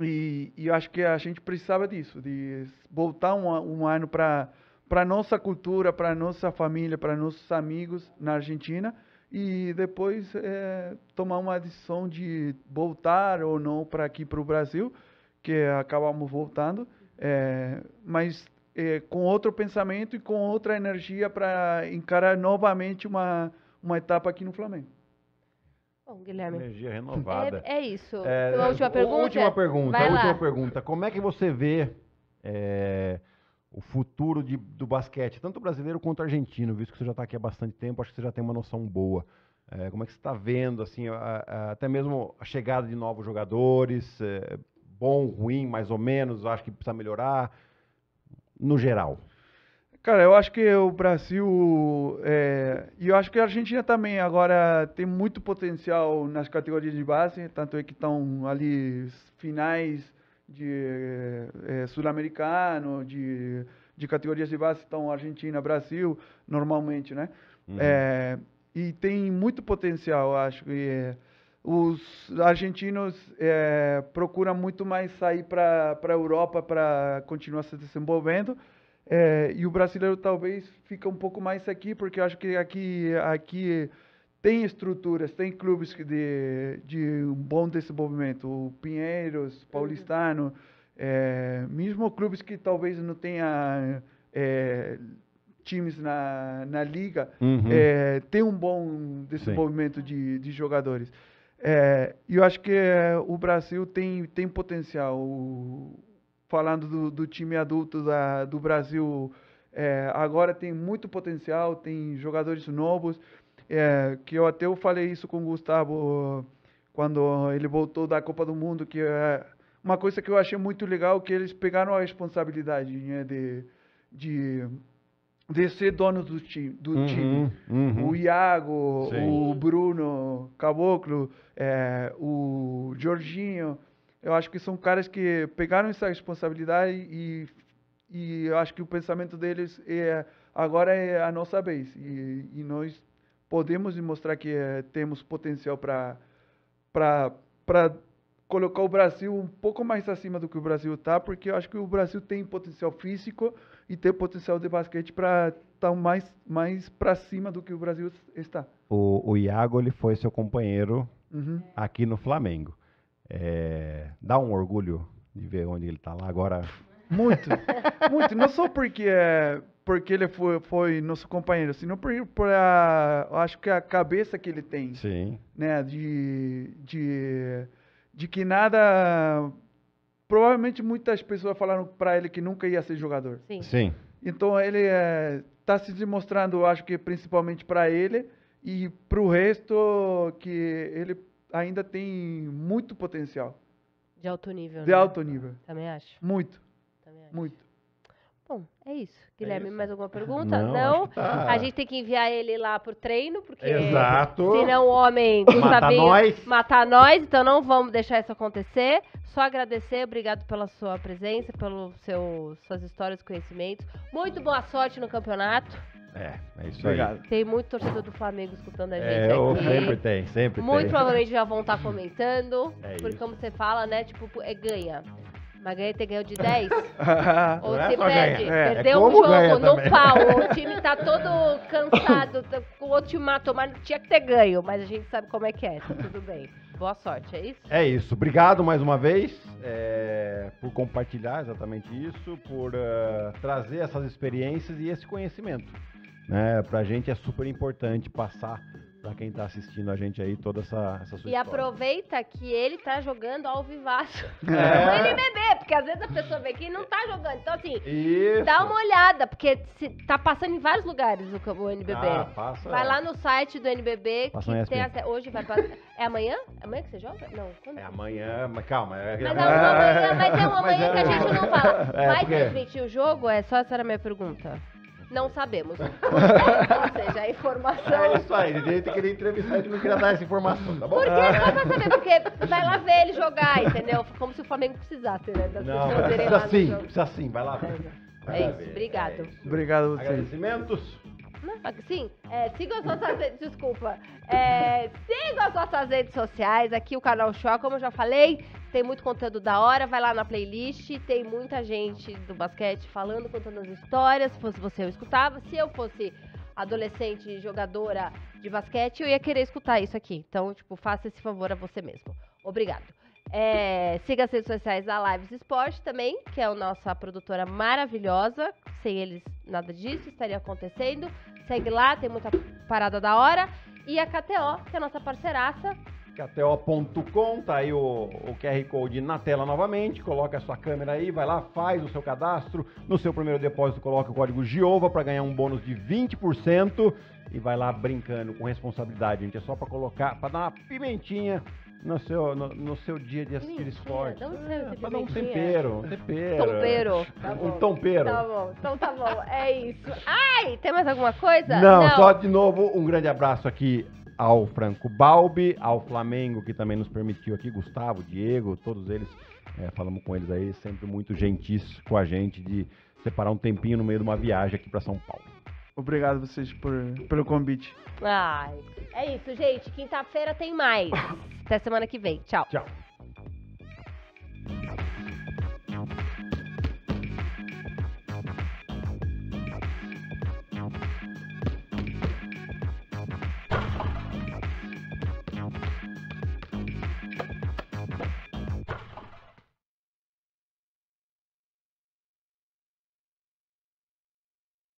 e, e acho que a gente precisava disso, de voltar um, um ano para para nossa cultura, para nossa família, para nossos amigos na Argentina e depois é, tomar uma decisão de voltar ou não para aqui para o Brasil, que acabamos voltando, é, mas é, com outro pensamento e com outra energia para encarar novamente uma, uma etapa aqui no Flamengo. Bom, Guilherme. Energia é, renovada. É, é isso. É, a é, última pergunta. Última pergunta, Vai última lá. pergunta. Como é que você vê é, o futuro de, do basquete, tanto brasileiro quanto argentino, visto que você já está aqui há bastante tempo, acho que você já tem uma noção boa. É, como é que você está vendo, assim, a, a, até mesmo a chegada de novos jogadores, é, bom, ruim, mais ou menos, acho que precisa melhorar no geral? Cara, eu acho que o Brasil é, e eu acho que a Argentina também agora tem muito potencial nas categorias de base, tanto é que estão ali finais de é, sul-americano, de, de categorias de base estão Argentina, Brasil, normalmente, né? Uhum. É, e tem muito potencial, acho que é, os argentinos é, procuram muito mais sair para a Europa para continuar se desenvolvendo. É, e o brasileiro talvez fica um pouco mais aqui, porque eu acho que aqui, aqui tem estruturas, tem clubes de, de um bom desenvolvimento. O Pinheiros, uhum. Paulistano, é, mesmo clubes que talvez não tenha é, times na, na liga, uhum. É, tem um bom desenvolvimento de, de jogadores. É, e eu acho que é, o Brasil tem, tem potencial. O, falando do, do, time adulto da, do Brasil, é, agora tem muito potencial, tem jogadores novos. É, que eu até eu falei isso com o Gustavo quando ele voltou da Copa do Mundo, que é uma coisa que eu achei muito legal que eles pegaram a responsabilidade né, de, de de ser dono do time. Do uhum, time. Uhum. O Iago, Sim. o Bruno Caboclo, é, o Jorginho. Eu acho que são caras que pegaram essa responsabilidade e, e eu acho que o pensamento deles é agora é a nossa vez. E, e nós podemos mostrar que é, temos potencial para colocar o Brasil um pouco mais acima do que o Brasil está, porque eu acho que o Brasil tem potencial físico, e ter potencial de basquete para estar tá mais, mais para cima do que o Brasil está. O, o Iago ele foi seu companheiro uhum. aqui no Flamengo. É, dá um orgulho de ver onde ele está lá agora. Muito, muito. Não só porque é porque ele foi, foi nosso companheiro, senão por, por a, acho que a cabeça que ele tem, Sim. né, de, de, de que nada Provavelmente muitas pessoas falaram para ele que nunca ia ser jogador. Sim. Sim. Então ele está é, tá se demonstrando, acho que principalmente para ele e para o resto que ele ainda tem muito potencial. De alto nível. De né? alto nível. Também acho. Muito. Também acho. Muito. Bom, é isso. É Guilherme, é isso. mais alguma pergunta? Não. não. Tá. A gente tem que enviar ele lá pro treino, porque Exato. senão o homem Gustavinho matar nós. então não vamos deixar isso acontecer. Só agradecer, obrigado pela sua presença, pelas suas histórias e conhecimentos. Muito boa sorte no campeonato. É, é isso Obrigado. aí. Tem muito torcedor do Flamengo escutando a é, gente é, aqui. Sempre tem, sempre muito tem. Muito provavelmente já vão estar tá comentando. É porque isso. como você fala, né? Tipo, é ganha. Mas ganha ter ganhou de 10? ou é se perde, é, é perdeu um jogo no também. pau. O time tá todo cansado, tá o outro te matou, mas tinha que ter ganho. Mas a gente sabe como é que é, tá tudo bem. Boa sorte, é isso? É isso. Obrigado mais uma vez é, por compartilhar exatamente isso, por uh, trazer essas experiências e esse conhecimento. Né? Pra gente é super importante passar para quem tá assistindo a gente aí, toda essa, essa sua E história. aproveita que ele tá jogando ao vivaço. É. ele porque às vezes a pessoa vê que não tá jogando. Então, assim, Isso. dá uma olhada, porque se, tá passando em vários lugares o, o NBB. Ah, passa, vai lá no site do NBB, passa que tem até, hoje vai passar. É amanhã? É amanhã que você joga? Não, quando? É amanhã, mas calma. É... Mas, é amanhã, vai ter é uma amanhã que a é. gente não fala. É, vai porque... transmitir o jogo? É só essa era a minha pergunta. Não sabemos. Ou seja, a informação. É isso aí, ele tem que entrevistar e não queria dar essa informação, tá bom? Porque só pra saber, porque vai lá ver ele jogar, entendeu? Como se o Flamengo precisasse, né? Das não, precisa sim, precisa sim, vai lá ver. É, isso, obrigado. É isso. Obrigado a vocês. Agradecimentos. Sim, é, sigam as nossas redes. Desculpa. É, sigam as nossas redes sociais. Aqui o canal Show, como eu já falei, tem muito conteúdo da hora. Vai lá na playlist. Tem muita gente do basquete falando, contando as histórias. Se fosse você, eu escutava. Se eu fosse adolescente, jogadora de basquete, eu ia querer escutar isso aqui. Então, tipo, faça esse favor a você mesmo. Obrigado. É, siga as redes sociais da Lives Esporte também, que é a nossa produtora maravilhosa. Sem eles, nada disso estaria acontecendo. Segue lá, tem muita parada da hora. E a KTO, que é a nossa parceiraça. KTO.com, tá aí o, o QR Code na tela novamente. Coloca a sua câmera aí, vai lá, faz o seu cadastro. No seu primeiro depósito, coloca o código GIOVA para ganhar um bônus de 20% e vai lá brincando com responsabilidade, gente. É só para colocar, para dar uma pimentinha no seu, no, no seu dia de assistir Mentira, esporte. Dá é um é, pra dar um tempero, um tempero. Tá bom. um tompeiro. Tá bom, então tá bom. É isso. Ai, tem mais alguma coisa? Não, Não, só de novo um grande abraço aqui ao Franco Balbi, ao Flamengo, que também nos permitiu aqui, Gustavo, Diego, todos eles, é, falamos com eles aí, sempre muito gentis com a gente de separar um tempinho no meio de uma viagem aqui para São Paulo. Obrigado vocês por, pelo convite. Ai, é isso, gente. Quinta-feira tem mais. Até semana que vem. Tchau. Tchau.